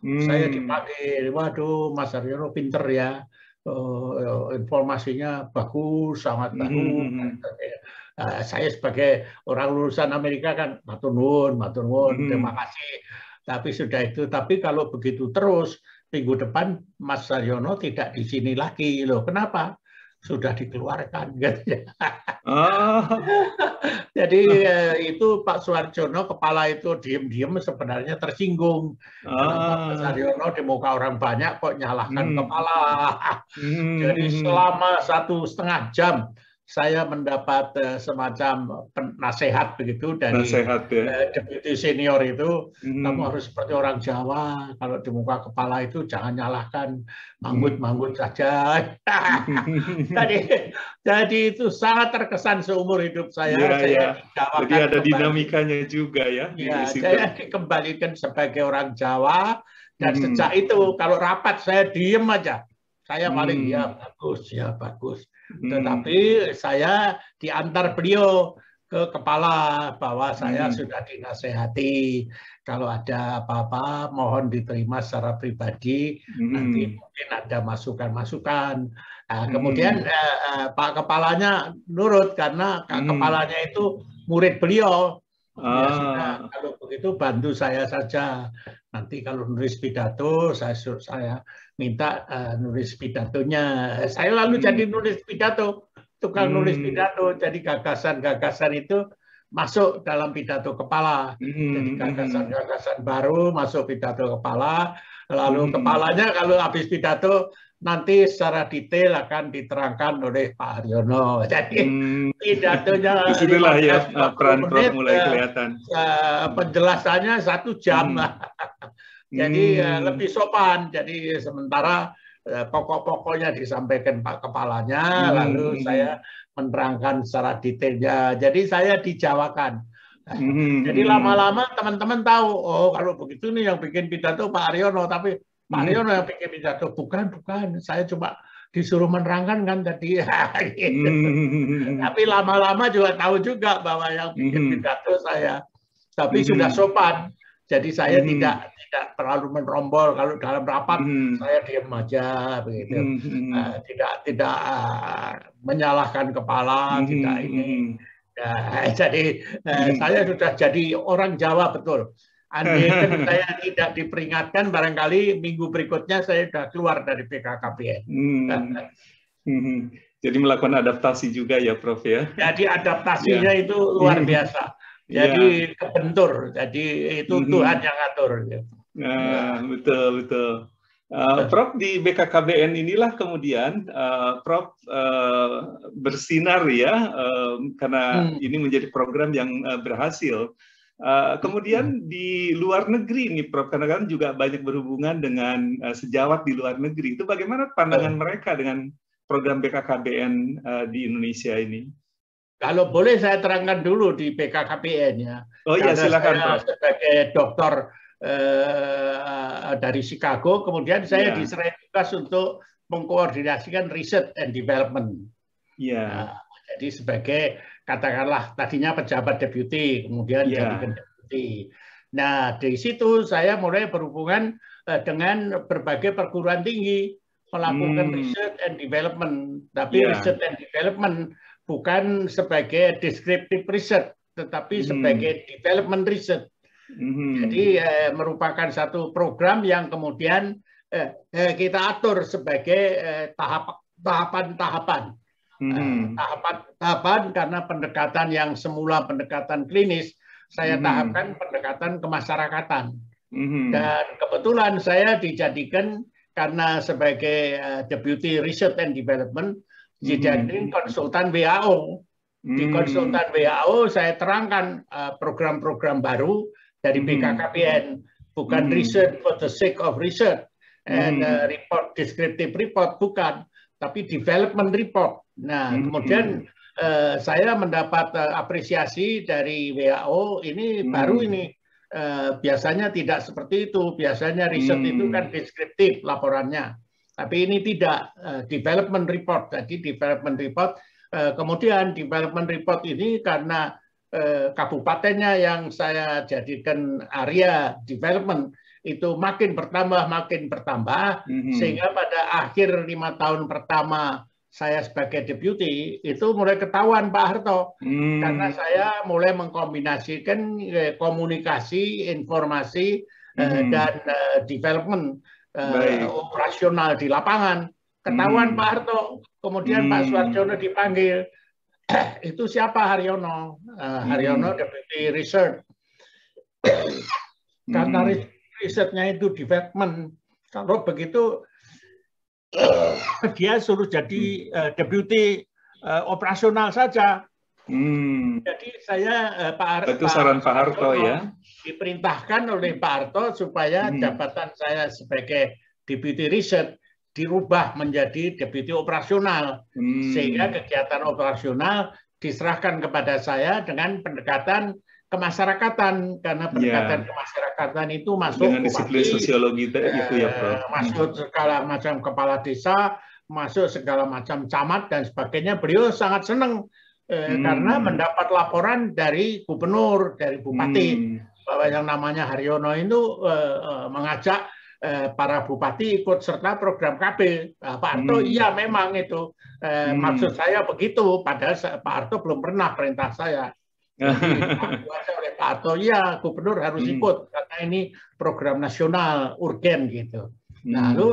Hmm. Saya dipanggil, waduh Mas Aryono pinter ya. Uh, informasinya bagus, sangat hmm, bagus. Hmm. hmm. Eh, saya sebagai orang lulusan Amerika kan matur nuwun, hmm. terima kasih. Tapi sudah itu, tapi kalau begitu terus minggu depan Mas Saryono tidak di sini lagi loh. Kenapa? Sudah dikeluarkan Oh. Jadi eh, itu Pak Suarjono kepala itu diem-diem sebenarnya tersinggung. Oh. Mas Pak ah. Saryono di muka orang banyak kok nyalahkan hmm. kepala. Hmm. Jadi selama satu setengah jam saya mendapat eh, semacam nasihat begitu dari nasihat, ya. uh, deputi senior itu hmm. kamu harus seperti orang Jawa kalau di muka kepala itu jangan nyalahkan hmm. manggut-manggut saja jadi jadi itu sangat terkesan seumur hidup saya, ya, saya ya. jadi ada kembali. dinamikanya juga ya, ya saya dikembalikan sebagai orang Jawa dan hmm. sejak itu kalau rapat saya diem aja saya paling ya, hmm. ya bagus ya bagus Hmm. Tetapi saya diantar beliau ke kepala bahwa saya hmm. sudah dinasehati kalau ada apa-apa mohon diterima secara pribadi hmm. nanti mungkin ada masukan-masukan nah, hmm. kemudian hmm. eh, eh, pak kepalanya nurut karena hmm. kepalanya itu murid beliau Ya, Kalau begitu bantu saya saja. Nanti kalau nulis pidato, saya suruh saya minta uh, nulis pidatonya. Eh, saya lalu hmm. jadi nulis pidato, tukang hmm. nulis pidato. Jadi gagasan-gagasan itu masuk dalam pidato kepala. Hmm. Jadi hmm. gagasan-gagasan baru masuk pidato kepala. Lalu hmm. kepalanya kalau habis pidato nanti secara detail akan diterangkan oleh Pak Haryono. Jadi hmm, pidatonya disitulah ya eh, peran mulai eh, kelihatan. Uh, penjelasannya satu jam. Hmm. jadi hmm. Uh, lebih sopan. Jadi sementara uh, pokok-pokoknya disampaikan Pak Kepalanya, hmm. lalu hmm. saya menerangkan secara detailnya. Jadi saya dijawakan. Hmm. Jadi hmm. lama-lama teman-teman tahu, oh kalau begitu nih yang bikin pidato Pak Aryono, tapi Pak hmm. Leo yang pikir pidato bukan bukan saya coba disuruh menerangkan kan tadi hmm. tapi lama-lama juga tahu juga bahwa yang bikin hmm. pidato saya tapi hmm. sudah sopan jadi saya hmm. tidak tidak terlalu menerombol kalau dalam rapat hmm. saya diam aja begitu hmm. Eh, tidak tidak eh, menyalahkan kepala hmm. tidak ini hmm. Nah, jadi eh, hmm. saya sudah jadi orang Jawa betul. Andai kan saya tidak diperingatkan, barangkali minggu berikutnya saya sudah keluar dari PKKPN. Hmm. Hmm. Jadi melakukan adaptasi juga ya, Prof ya. Jadi adaptasinya ya. itu luar hmm. biasa. Ya. Jadi ya. kebentur. Jadi itu hmm. Tuhan yang atur. Ya. Nah, betul betul. Uh, Prof di BKKBN inilah kemudian uh, Prof uh, bersinar ya uh, karena hmm. ini menjadi program yang uh, berhasil Eh, kemudian di luar negeri nih Prof, karena kan juga banyak berhubungan dengan uh, sejawat di luar negeri. Itu bagaimana pandangan oh. mereka dengan program BKKBN uh, eh, di Indonesia ini? Kalau boleh saya terangkan dulu di BKKBN ya. Oh iya silakan saya Prof. Sebagai dokter uh, dari Chicago, kemudian saya yeah. diserai tugas untuk mengkoordinasikan riset and development. Iya. Yeah. Nah, jadi sebagai katakanlah tadinya pejabat deputi, kemudian yeah. jadi deputi. Nah, dari situ saya mulai berhubungan eh, dengan berbagai perguruan tinggi melakukan hmm. research and development, tapi yeah. research and development bukan sebagai descriptive research, tetapi hmm. sebagai development research. Hmm. Jadi eh, merupakan satu program yang kemudian eh, eh kita atur sebagai eh, tahap tahapan-tahapan. Hmm. Tahapan-tahapan karena pendekatan yang semula pendekatan klinis, saya hmm. tahapkan pendekatan kemasyarakatan. Hmm. Dan kebetulan saya dijadikan karena sebagai uh, Deputy Research and Development, hmm. dijadikan konsultan WHO. Hmm. Di konsultan WHO saya terangkan eh, program-program uh, baru dari BKKBN, hmm. bukan hmm. research for the sake of research and uh, report descriptive report bukan, tapi development report. Nah, hmm. kemudian uh, saya mendapat uh, apresiasi dari WHO ini hmm. baru ini uh, biasanya tidak seperti itu. Biasanya riset hmm. itu kan deskriptif laporannya. Tapi ini tidak uh, development report. Jadi development report uh, kemudian development report ini karena uh, kabupatennya yang saya jadikan area development itu makin bertambah makin bertambah mm-hmm. sehingga pada akhir lima tahun pertama saya sebagai deputy itu mulai ketahuan Pak Harto mm. karena saya mulai mengkombinasikan eh, komunikasi informasi mm. dan eh, development Baik. operasional di lapangan ketahuan mm. Pak Harto kemudian mm. Pak Suarjono dipanggil itu siapa Haryono uh, Haryono mm. deputy research mm. kata risetnya itu development. Kalau begitu eh. dia suruh jadi uh, deputi uh, operasional saja. Hmm. Jadi saya uh, Pak Arto. Itu saran Pak Arto ya. Diperintahkan oleh Pak Arto supaya hmm. jabatan saya sebagai deputy riset dirubah menjadi deputy operasional hmm. sehingga kegiatan operasional diserahkan kepada saya dengan pendekatan kemasyarakatan karena iya. pendekatan yeah. kemasyarakatan itu masuk dengan disiplin sosiologi itu ya Pak. Gitu ya, eh, hmm. Masuk segala macam kepala desa, masuk segala macam camat dan sebagainya. Beliau sangat senang eh, hmm. karena mendapat laporan dari gubernur, dari bupati hmm. bahwa yang namanya Haryono itu eh, eh mengajak eh, para bupati ikut serta program KB. Nah, Pak Arto hmm. iya memang itu eh, hmm. maksud saya begitu padahal Pak Arto belum pernah perintah saya. Jadi, oleh Pak Arto ya gubernur harus hmm. ikut karena ini program nasional urgen gitu. Nah, hmm. lalu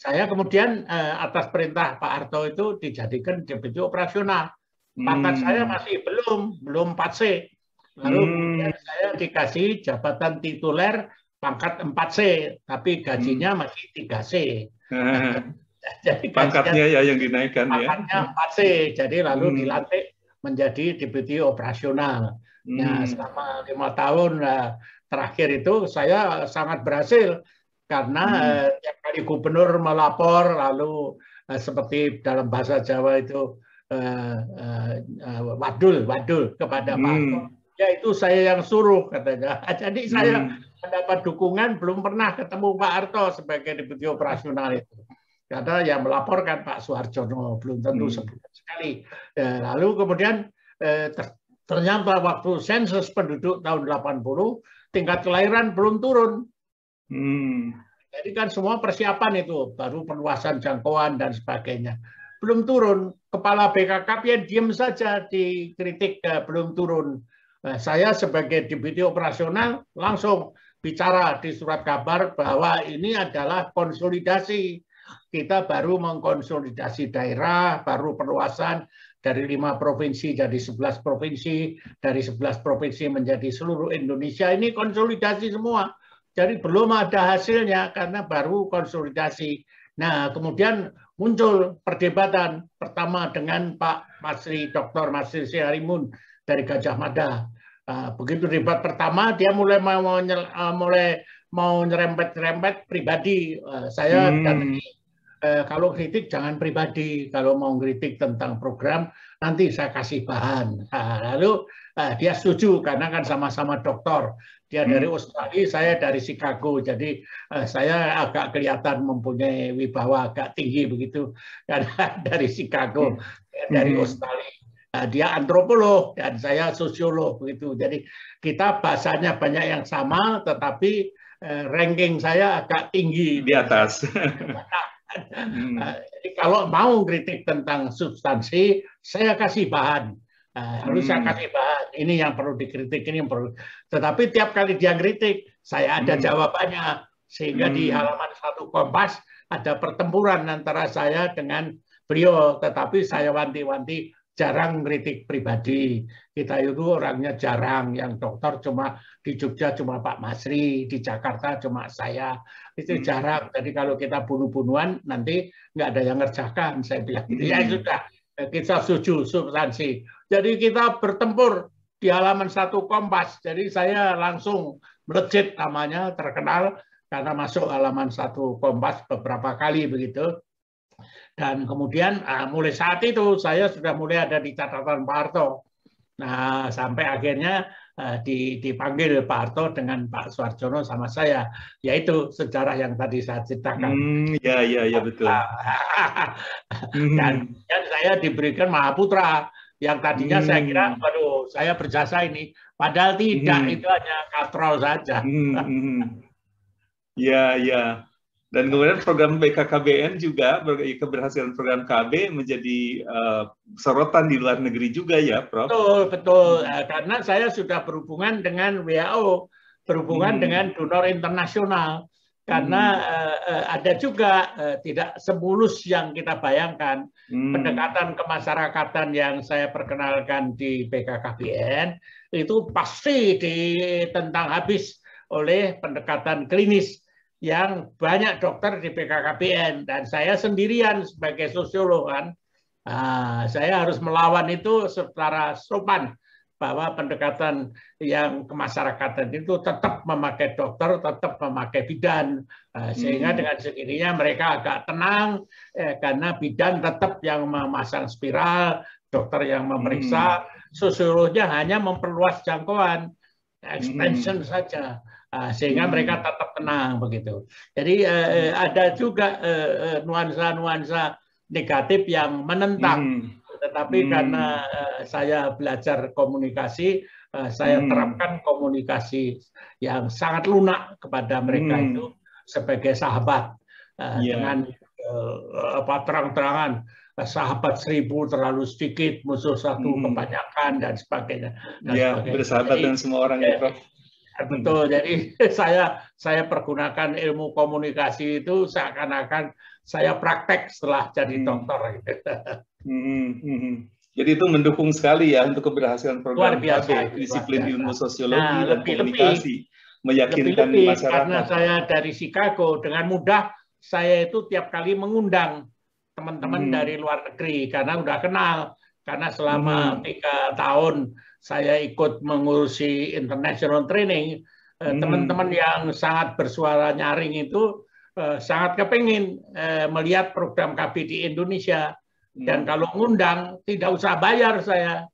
saya kemudian eh, atas perintah Pak Arto itu dijadikan deputi operasional. Pangkat hmm. saya masih belum, belum 4C. Lalu hmm. saya dikasih jabatan tituler pangkat 4C, tapi gajinya hmm. masih 3C. jadi pangkatnya ya yang dinaikkan ya. Pangkatnya 4C, jadi lalu hmm. dilantik menjadi deputi operasional. Nah, hmm. Nah, selama lima tahun eh, terakhir itu saya sangat berhasil karena hmm. Eh, tiap kali gubernur melapor lalu eh, seperti dalam bahasa Jawa itu wadul wadul kepada hmm. Pak ya itu saya yang suruh katanya. Jadi hmm. saya mendapat dukungan belum pernah ketemu Pak Arto sebagai deputi operasional itu karena yang melaporkan Pak Soeharjono belum tentu hmm. sebulan sekali. Ya, lalu kemudian eh, ternyata waktu sensus penduduk tahun 80 tingkat kelahiran belum turun. Hmm. Jadi kan semua persiapan itu baru perluasan jangkauan dan sebagainya belum turun. Kepala BKKP ya diem saja dikritik eh, belum turun. Nah, saya sebagai deputi operasional langsung bicara di surat kabar bahwa ini adalah konsolidasi kita baru mengkonsolidasi daerah, baru perluasan dari lima provinsi jadi sebelas provinsi, dari sebelas provinsi menjadi seluruh Indonesia. Ini konsolidasi semua. Jadi belum ada hasilnya karena baru konsolidasi. Nah, kemudian muncul perdebatan pertama dengan Pak Masri, Dr. Masri Siharimun dari Gajah Mada. Ah, begitu debat pertama, dia mulai mau ah, mulai mau nyerempet-nyerempet pribadi. Ah, saya hmm. dan eh, kalau kritik jangan pribadi. Kalau mau kritik tentang program, nanti saya kasih bahan. Nah, lalu eh, dia setuju karena kan sama-sama dokter. Dia hmm. dari Australia, saya dari Chicago. Jadi eh, saya agak kelihatan mempunyai wibawa agak tinggi begitu karena dari Chicago, hmm. dari hmm. Australia. Nah, dia antropolog dan saya sosiolog begitu. Jadi kita bahasanya banyak yang sama, tetapi eh, ranking saya agak tinggi di atas. Nah, Hmm. Ah, jadi kalau mau kritik tentang substansi, saya kasih bahan. Uh, harus saya hmm. kasih bahan. Ini yang perlu dikritik, ini yang perlu. Tetapi tiap kali dia kritik, saya ada hmm. jawabannya. Sehingga hmm. di halaman satu Kompas ada pertempuran antara saya dengan beliau. Tetapi saya wanti-wanti jarang kritik pribadi. Kita itu orangnya jarang, yang dokter cuma di Jogja cuma Pak Masri, di Jakarta cuma saya. Itu hmm. jarang. Jadi kalau kita bunuh-bunuhan nanti nggak ada yang ngerjakan. Saya bilang gitu. Hmm. Ya sudah, kita setuju substansi. Jadi kita bertempur di halaman satu Kompas. Jadi saya langsung melejit namanya terkenal karena masuk halaman satu Kompas beberapa kali begitu. Dan kemudian uh, mulai saat itu saya sudah mulai ada di catatan Pak Harto. Nah, sampai akhirnya uh, dipanggil Pak Harto dengan Pak Suarjono sama saya, yaitu sejarah yang tadi saya ceritakan. Hmm, ya, ya, ya betul. Hmm. dan, dan saya diberikan Mahaputra yang tadinya hmm. saya kira, waduh, saya berjasa ini, padahal tidak, hmm. itu hanya katrol saja. hmm. hmm, hmm. Ya, ya. Dan kemudian program BKKBN juga keberhasilan program KB menjadi uh, sorotan di luar negeri juga ya, Prof. Betul, betul. Hmm. Karena saya sudah berhubungan dengan WHO, berhubungan hmm. dengan donor internasional. Karena hmm. uh, uh, ada juga uh, tidak semulus yang kita bayangkan hmm. pendekatan kemasyarakatan yang saya perkenalkan di BKKBN itu pasti ditentang habis oleh pendekatan klinis yang banyak dokter di PKKBN dan saya sendirian sebagai sosiolog kan ah, saya harus melawan itu secara sopan bahwa pendekatan yang kemasyarakatan itu tetap memakai dokter, tetap memakai bidan, ah, sehingga hmm. dengan sendirinya mereka agak tenang eh, karena bidan tetap yang memasang spiral, dokter yang memeriksa, hmm. sosiolognya hanya memperluas jangkauan, expansion hmm. saja. Ah, sehingga hmm. mereka tetap tenang begitu. Jadi eh, hmm. eh, ada juga eh, nuansa-nuansa negatif yang menentang, hmm. tetapi karena saya belajar komunikasi, saya terapkan komunikasi yang sangat lunak kepada mereka itu sebagai sahabat iya. dengan eh, apa terang-terangan sahabat seribu terlalu sedikit, musuh satu hmm. kebanyakan dan sebagainya. Dan iya, bersahabat dengan semua orang ya, Prof. Betul. Jadi saya saya pergunakan ilmu komunikasi itu seakan-akan saya praktek setelah jadi hmm. dokter. Hmm, hmm, Jadi itu mendukung sekali ya untuk keberhasilan program Luar biasa, disiplin biasa. ilmu nah, sosiologi nah, dan lebih, komunikasi lebih, meyakinkan lebih, masyarakat. Karena saya dari Chicago dengan mudah saya itu tiap kali mengundang teman-teman hmm. dari luar negeri karena udah kenal karena selama hmm. tiga tahun saya ikut mengurusi international training, eh, hmm. teman-teman hmm. yang sangat bersuara nyaring itu eh, sangat kepingin eh, melihat program KB di Indonesia. Hmm. Dan kalau ngundang, tidak usah bayar saya.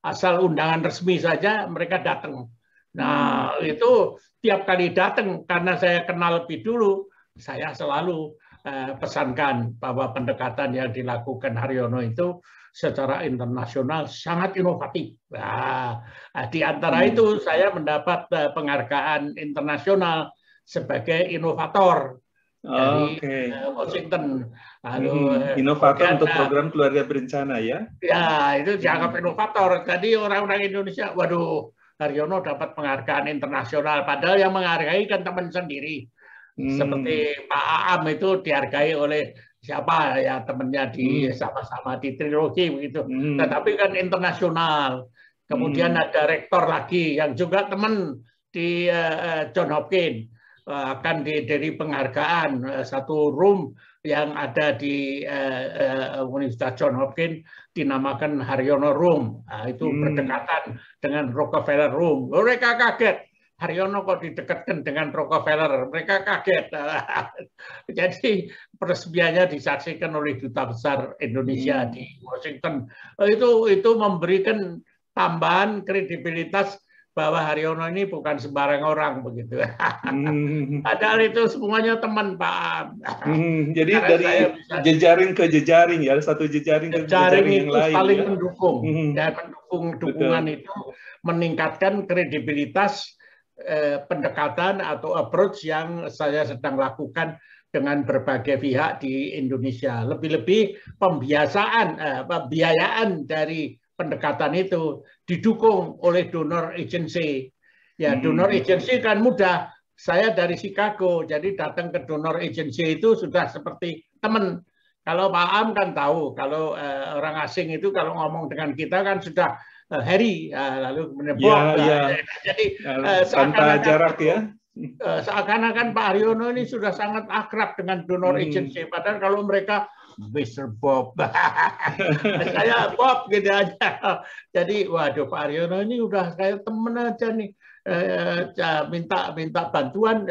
Asal undangan resmi saja, mereka datang. Nah, hmm. itu tiap kali datang, karena saya kenal lebih dulu, saya selalu eh, pesankan bahwa pendekatan yang dilakukan Haryono itu secara internasional sangat inovatif. Nah, di antara hmm. itu saya mendapat eh, penghargaan internasional sebagai inovator oh, dari okay. Eh, Washington. Lalu hmm, eh, inovator untuk program keluarga berencana ya? Ya, itu hmm. dianggap hmm. inovator. Tadi orang-orang Indonesia, waduh, Haryono dapat penghargaan internasional. Padahal yang menghargai kan teman sendiri. Hmm. Seperti Pak Aam itu dihargai oleh siapa ya temennya di hmm. sama-sama di trilogi begitu. Hmm. Tetapi kan internasional. Kemudian hmm. ada rektor lagi yang juga teman di uh, John Hopkins uh, akan diberi penghargaan uh, satu room yang ada di uh, uh, Universitas John Hopkins dinamakan Haryono Room. Nah, itu hmm. berdekatan dengan Rockefeller Room. Mereka kaget Haryono kok didekatkan dengan Rockefeller. Mereka kaget. Jadi peresmiannya disaksikan oleh duta besar Indonesia hmm. di Washington. Itu itu memberikan tambahan kredibilitas bahwa Haryono ini bukan sembarang orang begitu. Hmm. Padahal itu semuanya teman Pak. Hmm. Jadi Karena dari bisa... jejaring ke jejaring ya, satu jejaring, jejaring ke jejaring itu yang lain. saling ya. mendukung hmm. dan mendukung dukungan Betul. itu meningkatkan kredibilitas Eh, pendekatan atau approach yang saya sedang lakukan dengan berbagai pihak di Indonesia. Lebih-lebih pembiasaan, eh, pembiayaan dari pendekatan itu didukung oleh donor agency. Ya, hmm. donor agency kan mudah. Saya dari Chicago, jadi datang ke donor agency itu sudah seperti teman. Kalau Pak Am kan tahu, kalau eh, orang asing itu kalau ngomong dengan kita kan sudah Eh, Harry ah, lalu kemudian iya, Bob. Iya. Nah, eh, eh, ya, Jadi ya, seakan-akan jarak ya. Seakan-akan Pak Haryono ini sudah sangat akrab dengan donor hmm. agency. Padahal kalau mereka Mr. Bob, saya Bob gitu aja. Jadi waduh Pak Haryono ini udah kayak temen aja nih. minta minta bantuan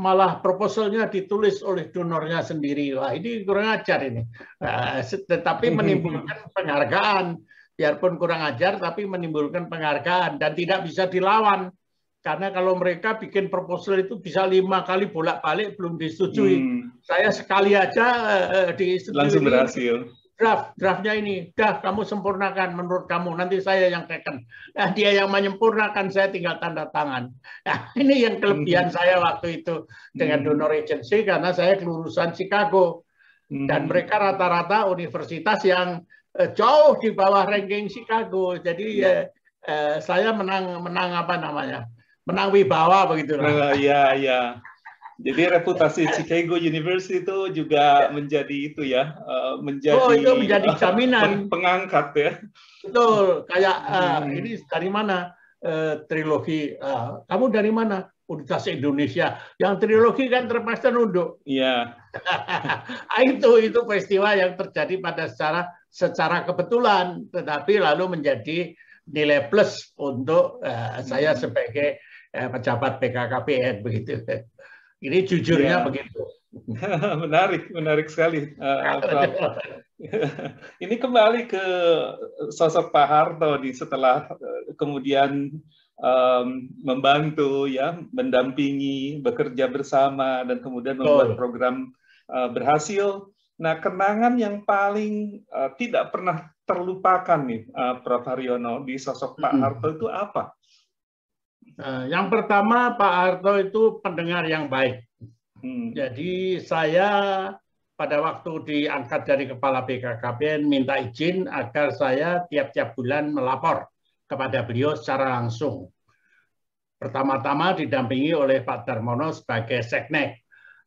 malah proposalnya ditulis oleh donornya sendiri. Wah, ini kurang ajar ini. Uh, tetapi menimbulkan penghargaan biarpun kurang ajar tapi menimbulkan penghargaan dan tidak bisa dilawan karena kalau mereka bikin proposal itu bisa lima kali bolak-balik belum disetujui. Hmm. Saya sekali aja uh, disetujui. Langsung berhasil. Draft, draftnya ini, dah kamu sempurnakan menurut kamu, nanti saya yang teken. Nah, dia yang menyempurnakan, saya tinggal tanda tangan. Nah, ini yang kelebihan hmm. saya waktu itu dengan hmm. donor agency karena saya kelulusan Chicago. Dan hmm. mereka rata-rata universitas yang Eh, jauh di bawah ranking Chicago. Jadi ya. eh, saya menang menang apa namanya? Menang wibawa begitu. Eh, iya, iya. Jadi reputasi Chicago University itu juga menjadi itu ya, menjadi oh, itu menjadi jaminan pengangkat ya. Betul, kayak hmm. uh, ini dari mana uh, trilogi? Uh, kamu dari mana? Universitas Indonesia. Yang trilogi kan terpaksa nunduk. Iya. Ah, itu itu peristiwa yang terjadi pada secara secara kebetulan, tetapi lalu menjadi nilai plus untuk uh, saya hmm. sebagai uh, pejabat PKKPN begitu. Ini jujurnya ya. begitu. menarik, menarik sekali. Uh, ini kembali ke sosok Pak Harto di setelah uh, kemudian um, membantu ya, mendampingi, bekerja bersama dan kemudian membuat program uh, berhasil Nah, kenangan yang paling uh, tidak pernah terlupakan nih, uh, Prof. Haryono, di sosok Pak Harto itu apa? Eh, yang pertama, Pak Harto itu pendengar yang baik. Hmm. Jadi saya pada waktu diangkat dari kepala BKKBN minta izin agar saya tiap-tiap bulan melapor kepada beliau secara langsung. Pertama-tama didampingi oleh Pak Darmono sebagai seknek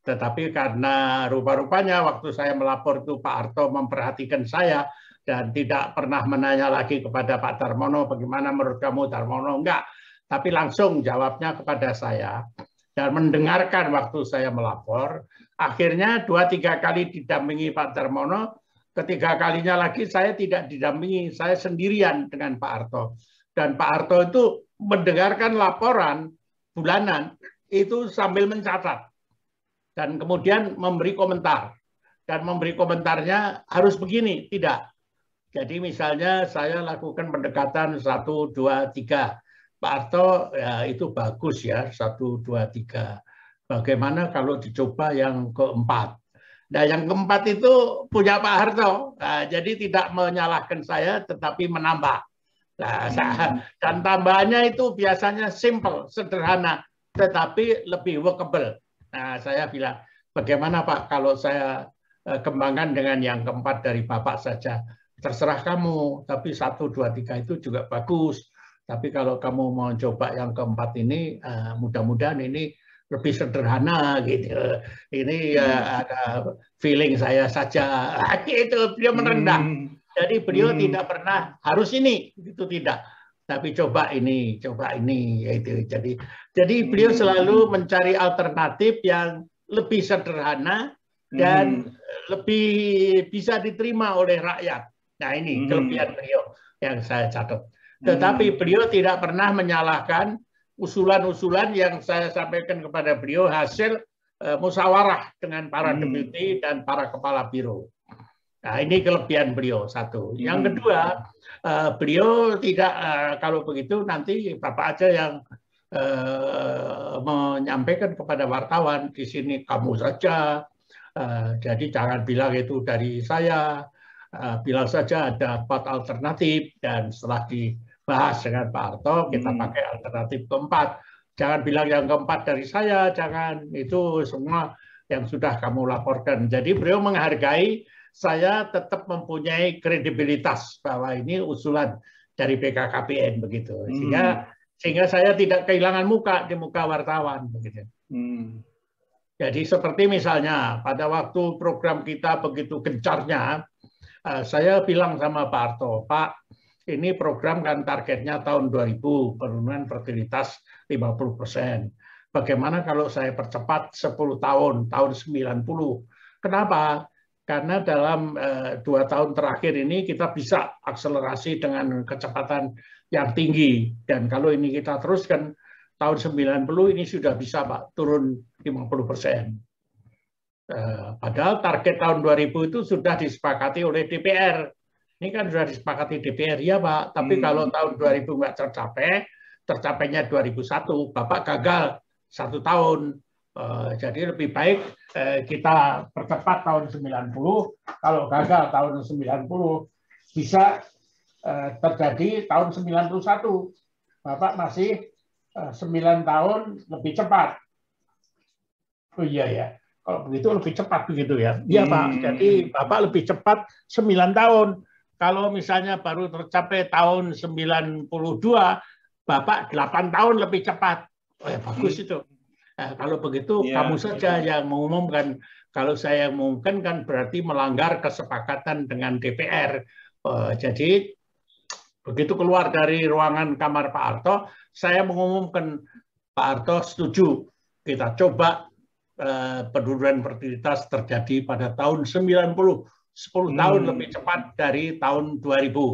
tetapi karena rupa-rupanya waktu saya melapor itu Pak Arto memperhatikan saya dan tidak pernah menanya lagi kepada Pak Darmono bagaimana menurut kamu Darmono enggak, tapi langsung jawabnya kepada saya dan mendengarkan waktu saya melapor. Akhirnya dua tiga kali didampingi Pak Darmono, ketiga kalinya lagi saya tidak didampingi, saya sendirian dengan Pak Arto. Dan Pak Arto itu mendengarkan laporan bulanan itu sambil mencatat dan kemudian memberi komentar dan memberi komentarnya harus begini tidak jadi misalnya saya lakukan pendekatan satu dua tiga Pak Arto ya itu bagus ya satu dua tiga bagaimana kalau dicoba yang keempat nah yang keempat itu punya Pak Harto nah, jadi tidak menyalahkan saya tetapi menambah nah, saya, dan tambahannya itu biasanya simple sederhana tetapi lebih workable Nah, saya bilang, bagaimana Pak kalau saya eh, kembangkan dengan yang keempat dari Bapak saja? Terserah kamu, tapi satu, dua, tiga itu juga bagus. Tapi kalau kamu mau coba yang keempat ini, eh, mudah-mudahan ini lebih sederhana gitu. Ini ya ada feeling saya saja. Itu beliau merendah. Hmm. Jadi beliau hmm. tidak pernah harus ini, itu tidak tapi coba ini, coba ini, yaitu. Jadi, jadi beliau selalu hmm. mencari alternatif yang lebih sederhana dan hmm. lebih bisa diterima oleh rakyat. Nah ini hmm. kelebihan beliau yang saya catat. Hmm. Tetapi hmm. beliau tidak pernah menyalahkan usulan-usulan yang saya sampaikan kepada beliau hasil uh, musyawarah dengan para hmm. deputi dan para kepala biro. Nah ini kelebihan beliau satu. Yang hmm. kedua uh, beliau tidak eh, kalau begitu nanti bapak aja yang eh, menyampaikan kepada wartawan di sini kamu saja. jadi jangan bilang itu dari saya. bilang saja ada empat alternatif dan setelah dibahas dengan Pak Harto kita hmm. pakai alternatif keempat. Jangan bilang yang keempat dari saya, jangan itu semua yang sudah kamu laporkan. Jadi beliau menghargai saya tetap mempunyai kredibilitas bahwa ini usulan dari PKKPN begitu. Sehingga hmm. sehingga saya tidak kehilangan muka di muka wartawan begitu. Hmm. Jadi seperti misalnya pada waktu program kita begitu gencarnya, eh, saya bilang sama Pak Arto, Pak, ini program kan targetnya tahun 2000 penurunan fertilitas 50 persen. Bagaimana kalau saya percepat 10 tahun, tahun 90? Kenapa? karena dalam eh, dua tahun terakhir ini kita bisa akselerasi dengan kecepatan yang tinggi dan kalau ini kita teruskan tahun 90 ini sudah bisa Pak turun 50 persen. Eh, padahal target tahun 2000 itu sudah disepakati oleh DPR. Ini kan sudah disepakati DPR ya Pak, tapi hmm. kalau tahun 2000 nggak tercapai, tercapainya 2001, Bapak gagal satu tahun. Eh, jadi lebih baik eh, kita percepat tahun 90. Kalau gagal tahun 90 bisa eh, terjadi tahun 91. Bapak masih 9 tahun lebih cepat. Oh iya ya. Kalau begitu lebih cepat begitu ya. Iya hmm. Pak. Jadi Bapak lebih cepat 9 tahun. Kalau misalnya baru tercapai tahun 92, Bapak 8 tahun lebih cepat. Oh ya bagus hmm. itu. Nah, kalau begitu ya, kamu saja yang mengumumkan. Kalau saya yang mengumumkan kan berarti melanggar kesepakatan dengan DPR. Uh, eh, jadi begitu keluar dari ruangan kamar Pak Arto, saya mengumumkan Pak Arto setuju kita coba eh, penurunan fertilitas terjadi pada tahun 90, 10 hmm. tahun lebih cepat dari tahun 2000. Uh,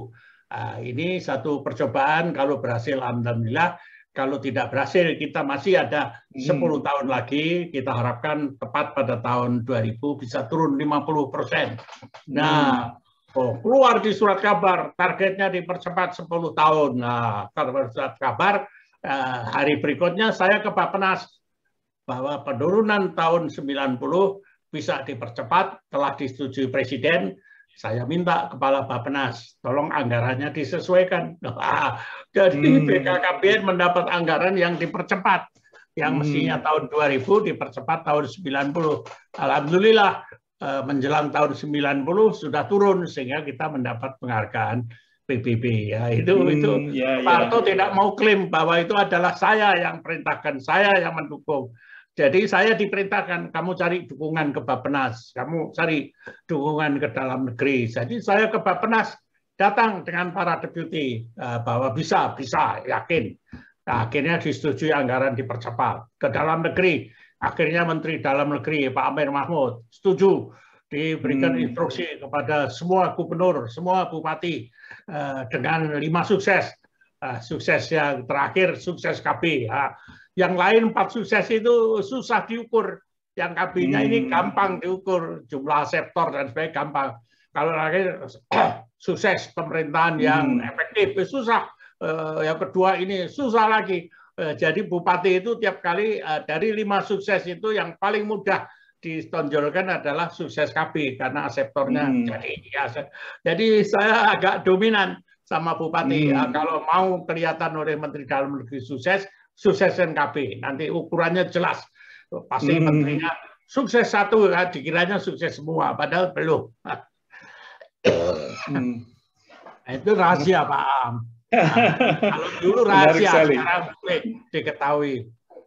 ah, ini satu percobaan kalau berhasil alhamdulillah kalau tidak berhasil kita masih ada 10 hmm. tahun lagi kita harapkan tepat pada tahun 2000 bisa turun 50 persen. Hmm. Nah hmm. oh, keluar di surat kabar targetnya dipercepat 10 tahun. Nah kalau surat kabar eh, hari berikutnya saya ke Pak Penas bahwa penurunan tahun 90 bisa dipercepat telah disetujui presiden saya minta kepala Bapenas, tolong anggarannya disesuaikan. Ah, jadi hmm. BKKBN mendapat anggaran yang dipercepat, yang hmm. mestinya tahun 2000 dipercepat tahun 90. Alhamdulillah eh, menjelang tahun 90 sudah turun sehingga kita mendapat penghargaan PBB ya itu hmm, itu ya, ya. Pak ya. tidak mau klaim bahwa itu adalah saya yang perintahkan saya yang mendukung jadi saya diperintahkan kamu cari dukungan ke Bapenas, kamu cari dukungan ke dalam negeri. Jadi saya ke Bapenas datang dengan para deputi eh, bahwa bisa, bisa, yakin. Nah, akhirnya disetujui anggaran dipercepat ke dalam negeri. Akhirnya Menteri Dalam Negeri Pak Amir Mahmud setuju diberikan hmm. instruksi kepada semua gubernur, semua bupati eh, dengan lima sukses. Eh, sukses yang terakhir sukses KPI. Yang lain empat sukses itu susah diukur. Yang kabinnya hmm. ini gampang diukur. Jumlah sektor dan sebagainya gampang. Kalau lagi sukses pemerintahan yang hmm. efektif eh, susah. Eh, yang kedua ini susah lagi. Eh, jadi bupati itu tiap kali dari lima sukses itu yang paling mudah ditonjolkan adalah sukses KB karena sektornya hmm. jadi ya, jadi saya agak dominan sama bupati hmm. ya, kalau mau kelihatan oleh menteri dalam negeri sukses sukses NKB. Nanti ukurannya jelas. Pasti hmm. menterinya sukses satu, ya, dikiranya sukses semua, padahal belum. hmm. Nah, itu rahasia Pak Am. Nah, kalau dulu rahasia, sekarang boleh diketahui.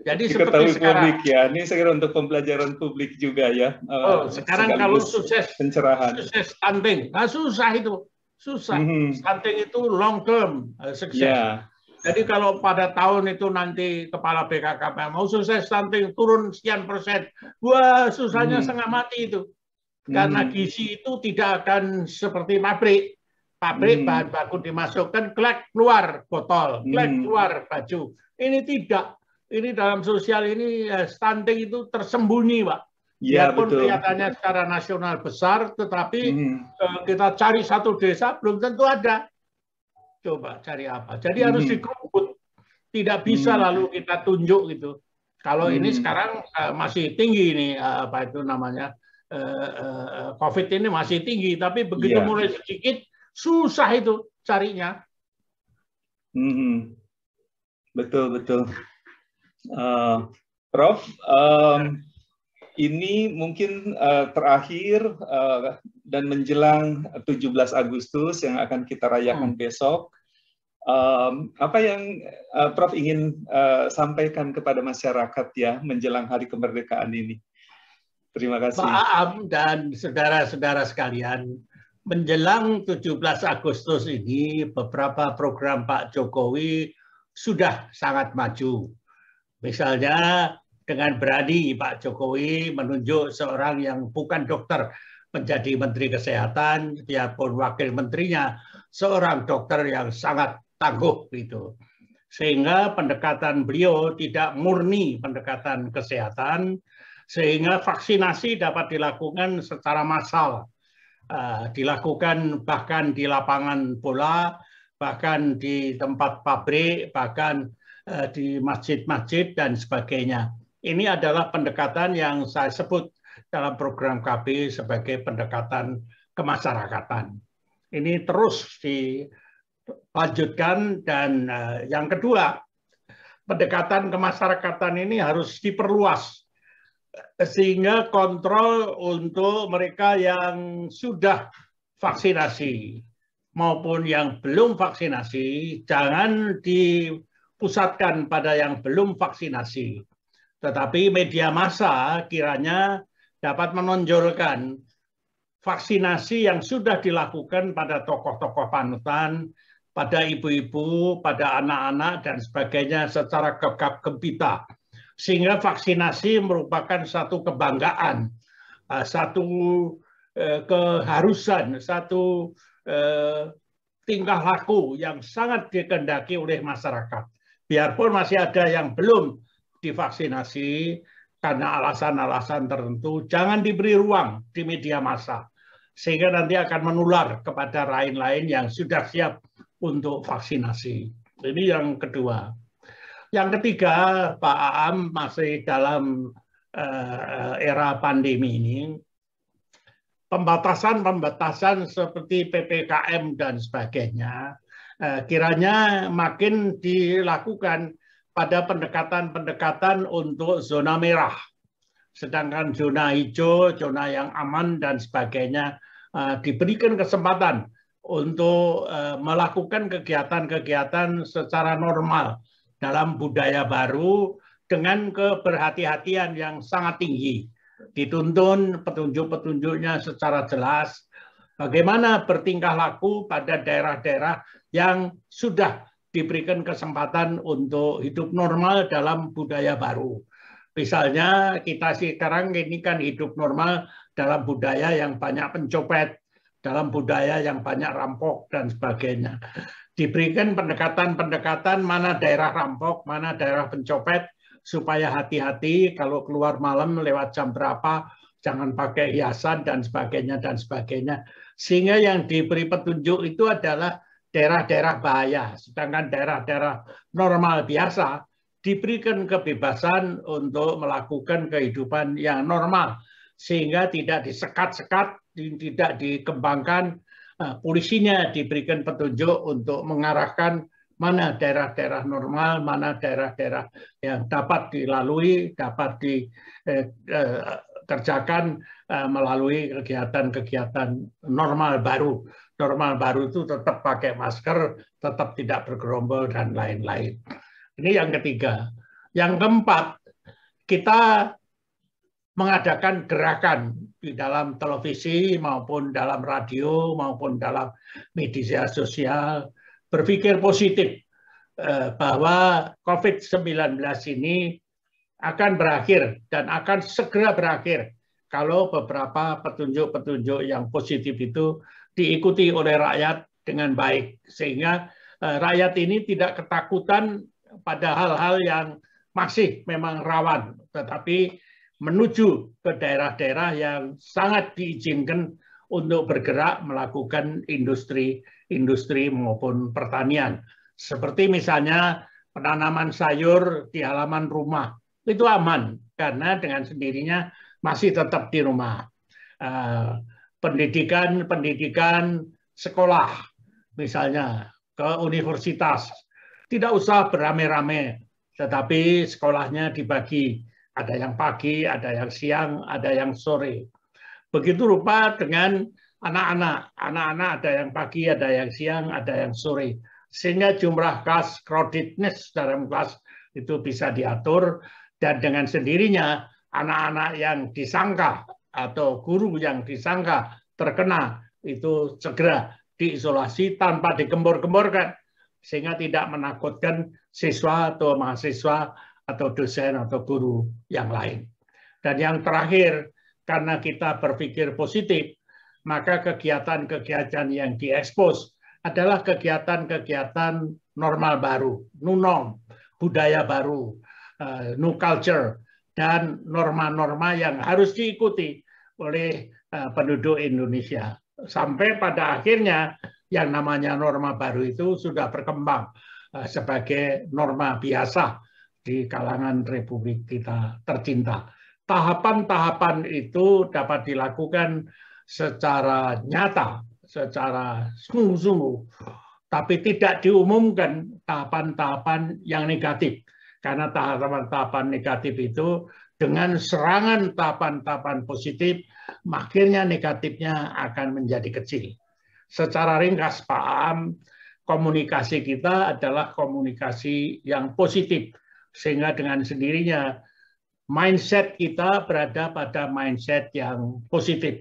Jadi diketahui seperti sekarang, publik ya. Ini saya untuk pembelajaran publik juga ya. Eh, oh, uh, sekarang kalau sukses pencerahan. Sukses stunting. Nah, susah itu. Susah. Mm -hmm. Stunting itu long term uh, sukses. Yeah. Jadi kalau pada tahun itu nanti kepala BKKP mau sukses stunting turun sekian persen, wah susahnya hmm. setengah mati itu. Karena hmm. gizi itu tidak akan seperti pabrik. Pabrik hmm. bahan baku dimasukkan, klek keluar botol, klek hmm. keluar baju. Ini tidak. Ini dalam sosial ini eh, stunting itu tersembunyi, Pak. Ya, Biarpun kelihatannya secara nasional besar, tetapi hmm. Eh, kita cari satu desa belum tentu ada. Coba cari apa? Jadi hmm. harus dikerubut. Tidak bisa hmm. lalu kita tunjuk gitu. Kalau hmm. ini sekarang uh, masih tinggi ini uh, apa itu namanya uh, uh, COVID ini masih tinggi, tapi begitu yeah. mulai sedikit susah itu carinya. Hmm. Betul betul. Uh, Prof. Um, ini mungkin uh, terakhir uh, dan menjelang 17 Agustus yang akan kita rayakan hmm. besok. Um, apa yang uh, Prof ingin uh, sampaikan kepada masyarakat ya menjelang hari kemerdekaan ini? Terima kasih. Pak Aam dan saudara-saudara sekalian, menjelang 17 Agustus ini beberapa program Pak Jokowi sudah sangat maju. Misalnya dengan berani Pak Jokowi menunjuk seorang yang bukan dokter menjadi Menteri Kesehatan, biarpun wakil menterinya seorang dokter yang sangat tangguh gitu. Sehingga pendekatan beliau tidak murni pendekatan kesehatan, sehingga vaksinasi dapat dilakukan secara massal. Eh, dilakukan bahkan di lapangan bola, bahkan di tempat pabrik, bahkan eh, di masjid-masjid dan sebagainya. Ini adalah pendekatan yang saya sebut dalam program KB sebagai pendekatan kemasyarakatan. Ini terus dilanjutkan dan eh, yang kedua, pendekatan kemasyarakatan ini harus diperluas eh, sehingga kontrol untuk mereka yang sudah vaksinasi maupun yang belum vaksinasi jangan dipusatkan pada yang belum vaksinasi tetapi media massa kiranya dapat menonjolkan vaksinasi yang sudah dilakukan pada tokoh-tokoh panutan, pada ibu-ibu, pada anak-anak, dan sebagainya secara gegap gempita. Sehingga vaksinasi merupakan satu kebanggaan, eh, satu eh, keharusan, satu eh, tingkah laku yang sangat dikendaki oleh masyarakat. Biarpun masih ada yang belum divaksinasi karena alasan-alasan tertentu, jangan diberi ruang di media massa sehingga nanti akan menular kepada lain-lain yang sudah siap untuk vaksinasi. Ini yang kedua. Yang ketiga, Pak Aam masih dalam uh, era pandemi ini, pembatasan-pembatasan seperti PPKM dan sebagainya, uh, kiranya makin dilakukan pada pendekatan-pendekatan untuk zona merah. Sedangkan zona hijau, zona yang aman dan sebagainya eh, diberikan kesempatan untuk eh, melakukan kegiatan-kegiatan secara normal dalam budaya baru dengan keberhati-hatian yang sangat tinggi. Dituntun petunjuk-petunjuknya secara jelas, bagaimana bertingkah laku pada daerah-daerah yang sudah diberikan kesempatan untuk hidup normal dalam budaya baru. Misalnya kita sekarang ini kan hidup normal dalam budaya yang banyak pencopet, dalam budaya yang banyak rampok dan sebagainya. Diberikan pendekatan-pendekatan mana daerah rampok, mana daerah pencopet, supaya hati-hati kalau keluar malam lewat jam berapa, jangan pakai hiasan dan sebagainya dan sebagainya. Sehingga yang diberi petunjuk itu adalah daerah-daerah bahaya, sedangkan daerah-daerah normal biasa diberikan kebebasan untuk melakukan kehidupan yang normal sehingga tidak disekat-sekat, tidak dikembangkan nah, polisinya diberikan petunjuk untuk mengarahkan mana daerah-daerah normal, mana daerah-daerah yang dapat dilalui, dapat di eh, eh, kerjakan eh, melalui kegiatan-kegiatan normal baru. Normal baru itu tetap pakai masker, tetap tidak bergerombol, dan lain-lain. Ini yang ketiga. Yang keempat, kita mengadakan gerakan di dalam televisi maupun dalam radio maupun dalam media sosial berpikir positif eh, bahwa COVID-19 ini akan berakhir dan akan segera berakhir kalau beberapa petunjuk-petunjuk yang positif itu diikuti oleh rakyat dengan baik sehingga eh, rakyat ini tidak ketakutan pada hal-hal yang masih memang rawan tetapi menuju ke daerah-daerah yang sangat diizinkan untuk bergerak melakukan industri-industri maupun pertanian seperti misalnya penanaman sayur di halaman rumah itu aman karena dengan sendirinya masih tetap di rumah. Eh, pendidikan pendidikan sekolah misalnya ke universitas tidak usah beramai-ramai tetapi sekolahnya dibagi ada yang pagi ada yang siang ada yang sore begitu rupa dengan anak-anak anak-anak ada yang pagi ada yang siang ada yang sore sehingga jumlah kelas crowdedness dalam kelas itu bisa diatur dan dengan sendirinya anak-anak yang disangka atau guru yang disangka terkena itu segera diisolasi tanpa digembor-gemborkan sehingga tidak menakutkan siswa atau mahasiswa atau dosen atau guru yang lain. Dan yang terakhir, karena kita berpikir positif, maka kegiatan-kegiatan yang diekspos adalah kegiatan-kegiatan normal baru, nunom budaya baru, uh, new culture dan norma-norma yang harus diikuti oleh uh, penduduk Indonesia. Sampai pada akhirnya yang namanya norma baru itu sudah berkembang uh, sebagai norma biasa di kalangan Republik kita tercinta. Tahapan-tahapan itu dapat dilakukan secara nyata, secara sungguh-sungguh, tapi tidak diumumkan tahapan-tahapan yang negatif karena tahapan-tahapan negatif itu dengan serangan tahapan-tahapan positif, akhirnya negatifnya akan menjadi kecil. Secara ringkas paham, komunikasi kita adalah komunikasi yang positif, sehingga dengan sendirinya mindset kita berada pada mindset yang positif.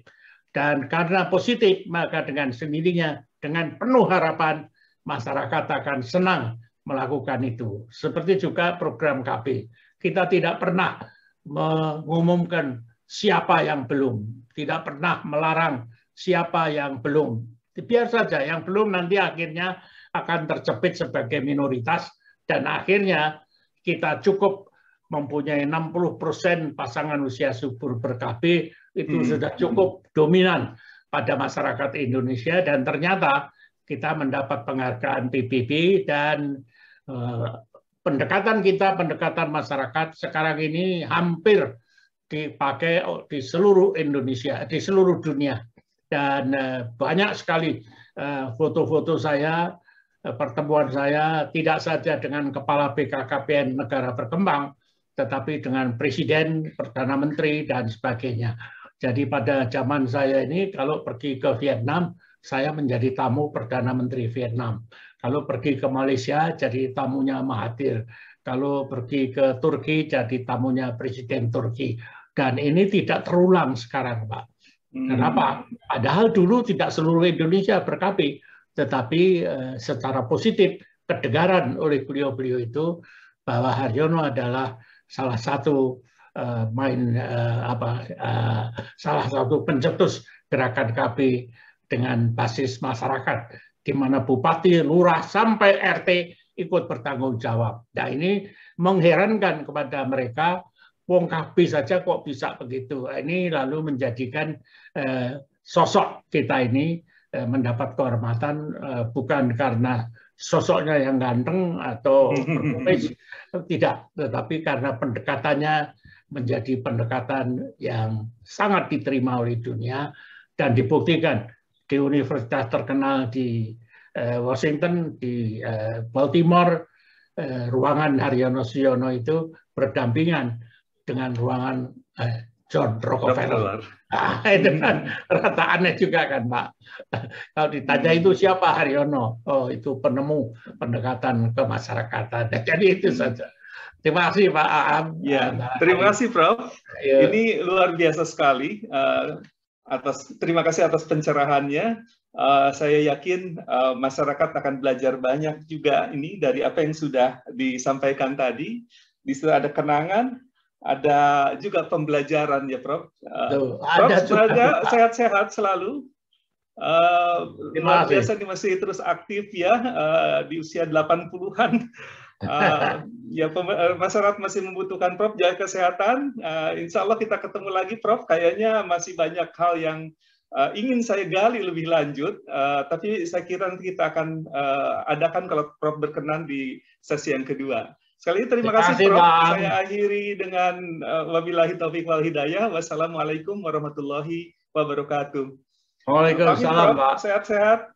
Dan karena positif, maka dengan sendirinya, dengan penuh harapan, masyarakat akan senang melakukan itu. Seperti juga program KB. Kita tidak pernah mengumumkan siapa yang belum, tidak pernah melarang siapa yang belum. Biar saja yang belum nanti akhirnya akan terjepit sebagai minoritas dan akhirnya kita cukup mempunyai 60% pasangan usia subur per itu hmm. sudah cukup dominan pada masyarakat Indonesia dan ternyata kita mendapat penghargaan PBB dan Eh, pendekatan kita, pendekatan masyarakat sekarang ini hampir dipakai di seluruh Indonesia, di seluruh dunia. Dan eh, banyak sekali eh, foto-foto saya, pertemuan saya, tidak saja dengan Kepala BKKPN negara berkembang, tetapi dengan Presiden, Perdana Menteri, dan sebagainya. Jadi pada zaman saya ini, kalau pergi ke Vietnam, saya menjadi tamu Perdana Menteri Vietnam. Kalau pergi ke Malaysia jadi tamunya Mahathir. Kalau pergi ke Turki jadi tamunya Presiden Turki. Dan ini tidak terulang sekarang, Pak. Hmm. Kenapa? Padahal dulu tidak seluruh Indonesia berkapi, tetapi eh, secara positif kedengaran oleh beliau-beliau itu bahwa Haryono adalah salah satu eh, main eh, apa salah satu pencetus gerakan KP dengan basis masyarakat di mana bupati, lurah, sampai RT ikut bertanggung jawab. Nah ini mengherankan kepada mereka, wong kabeh saja kok bisa begitu. Nah, ini lalu menjadikan eh, sosok kita ini eh, mendapat kehormatan eh, bukan karena sosoknya yang ganteng atau berkumis, tidak, tetapi karena pendekatannya menjadi pendekatan yang sangat diterima oleh dunia dan dibuktikan di universitas terkenal di eh, Washington, di eh, Baltimore, eh, ruangan Haryono Suyono itu berdampingan dengan ruangan John Rockefeller. Ah, itu kan rata aneh juga kan Pak. Kalau ditanya hmm. itu siapa Haryono? Oh itu penemu pendekatan ke masyarakat, Jadi itu hmm. saja. Terima kasih Pak Aam. Ya, terima kasih Prof. Ya. Ini luar biasa sekali atas terima kasih atas pencerahannya. Uh, saya yakin uh, masyarakat akan belajar banyak juga ini dari apa yang sudah disampaikan tadi. Di situ ada kenangan, ada juga pembelajaran ya, Prof. Uh, Prof semoga sehat-sehat selalu. Uh, luar biasa ini masih terus aktif ya uh, di usia 80-an. Eh, ya eh, masyarakat masih membutuhkan Prof jaga kesehatan. Uh, insya Allah kita ketemu lagi Prof. Kayaknya masih banyak hal yang uh, ingin saya gali lebih lanjut. Uh, tapi saya kira nanti kita akan uh, adakan kalau Prof berkenan di sesi yang kedua. Sekali lagi terima, terima kasih, kasih Prof. Saya akhiri dengan uh, wabillahi taufiq wal hidayah. Wassalamualaikum warahmatullahi wabarakatuh. Waalaikumsalam, Sehat-sehat.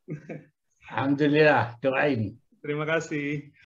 Alhamdulillah, doain. Terima kasih.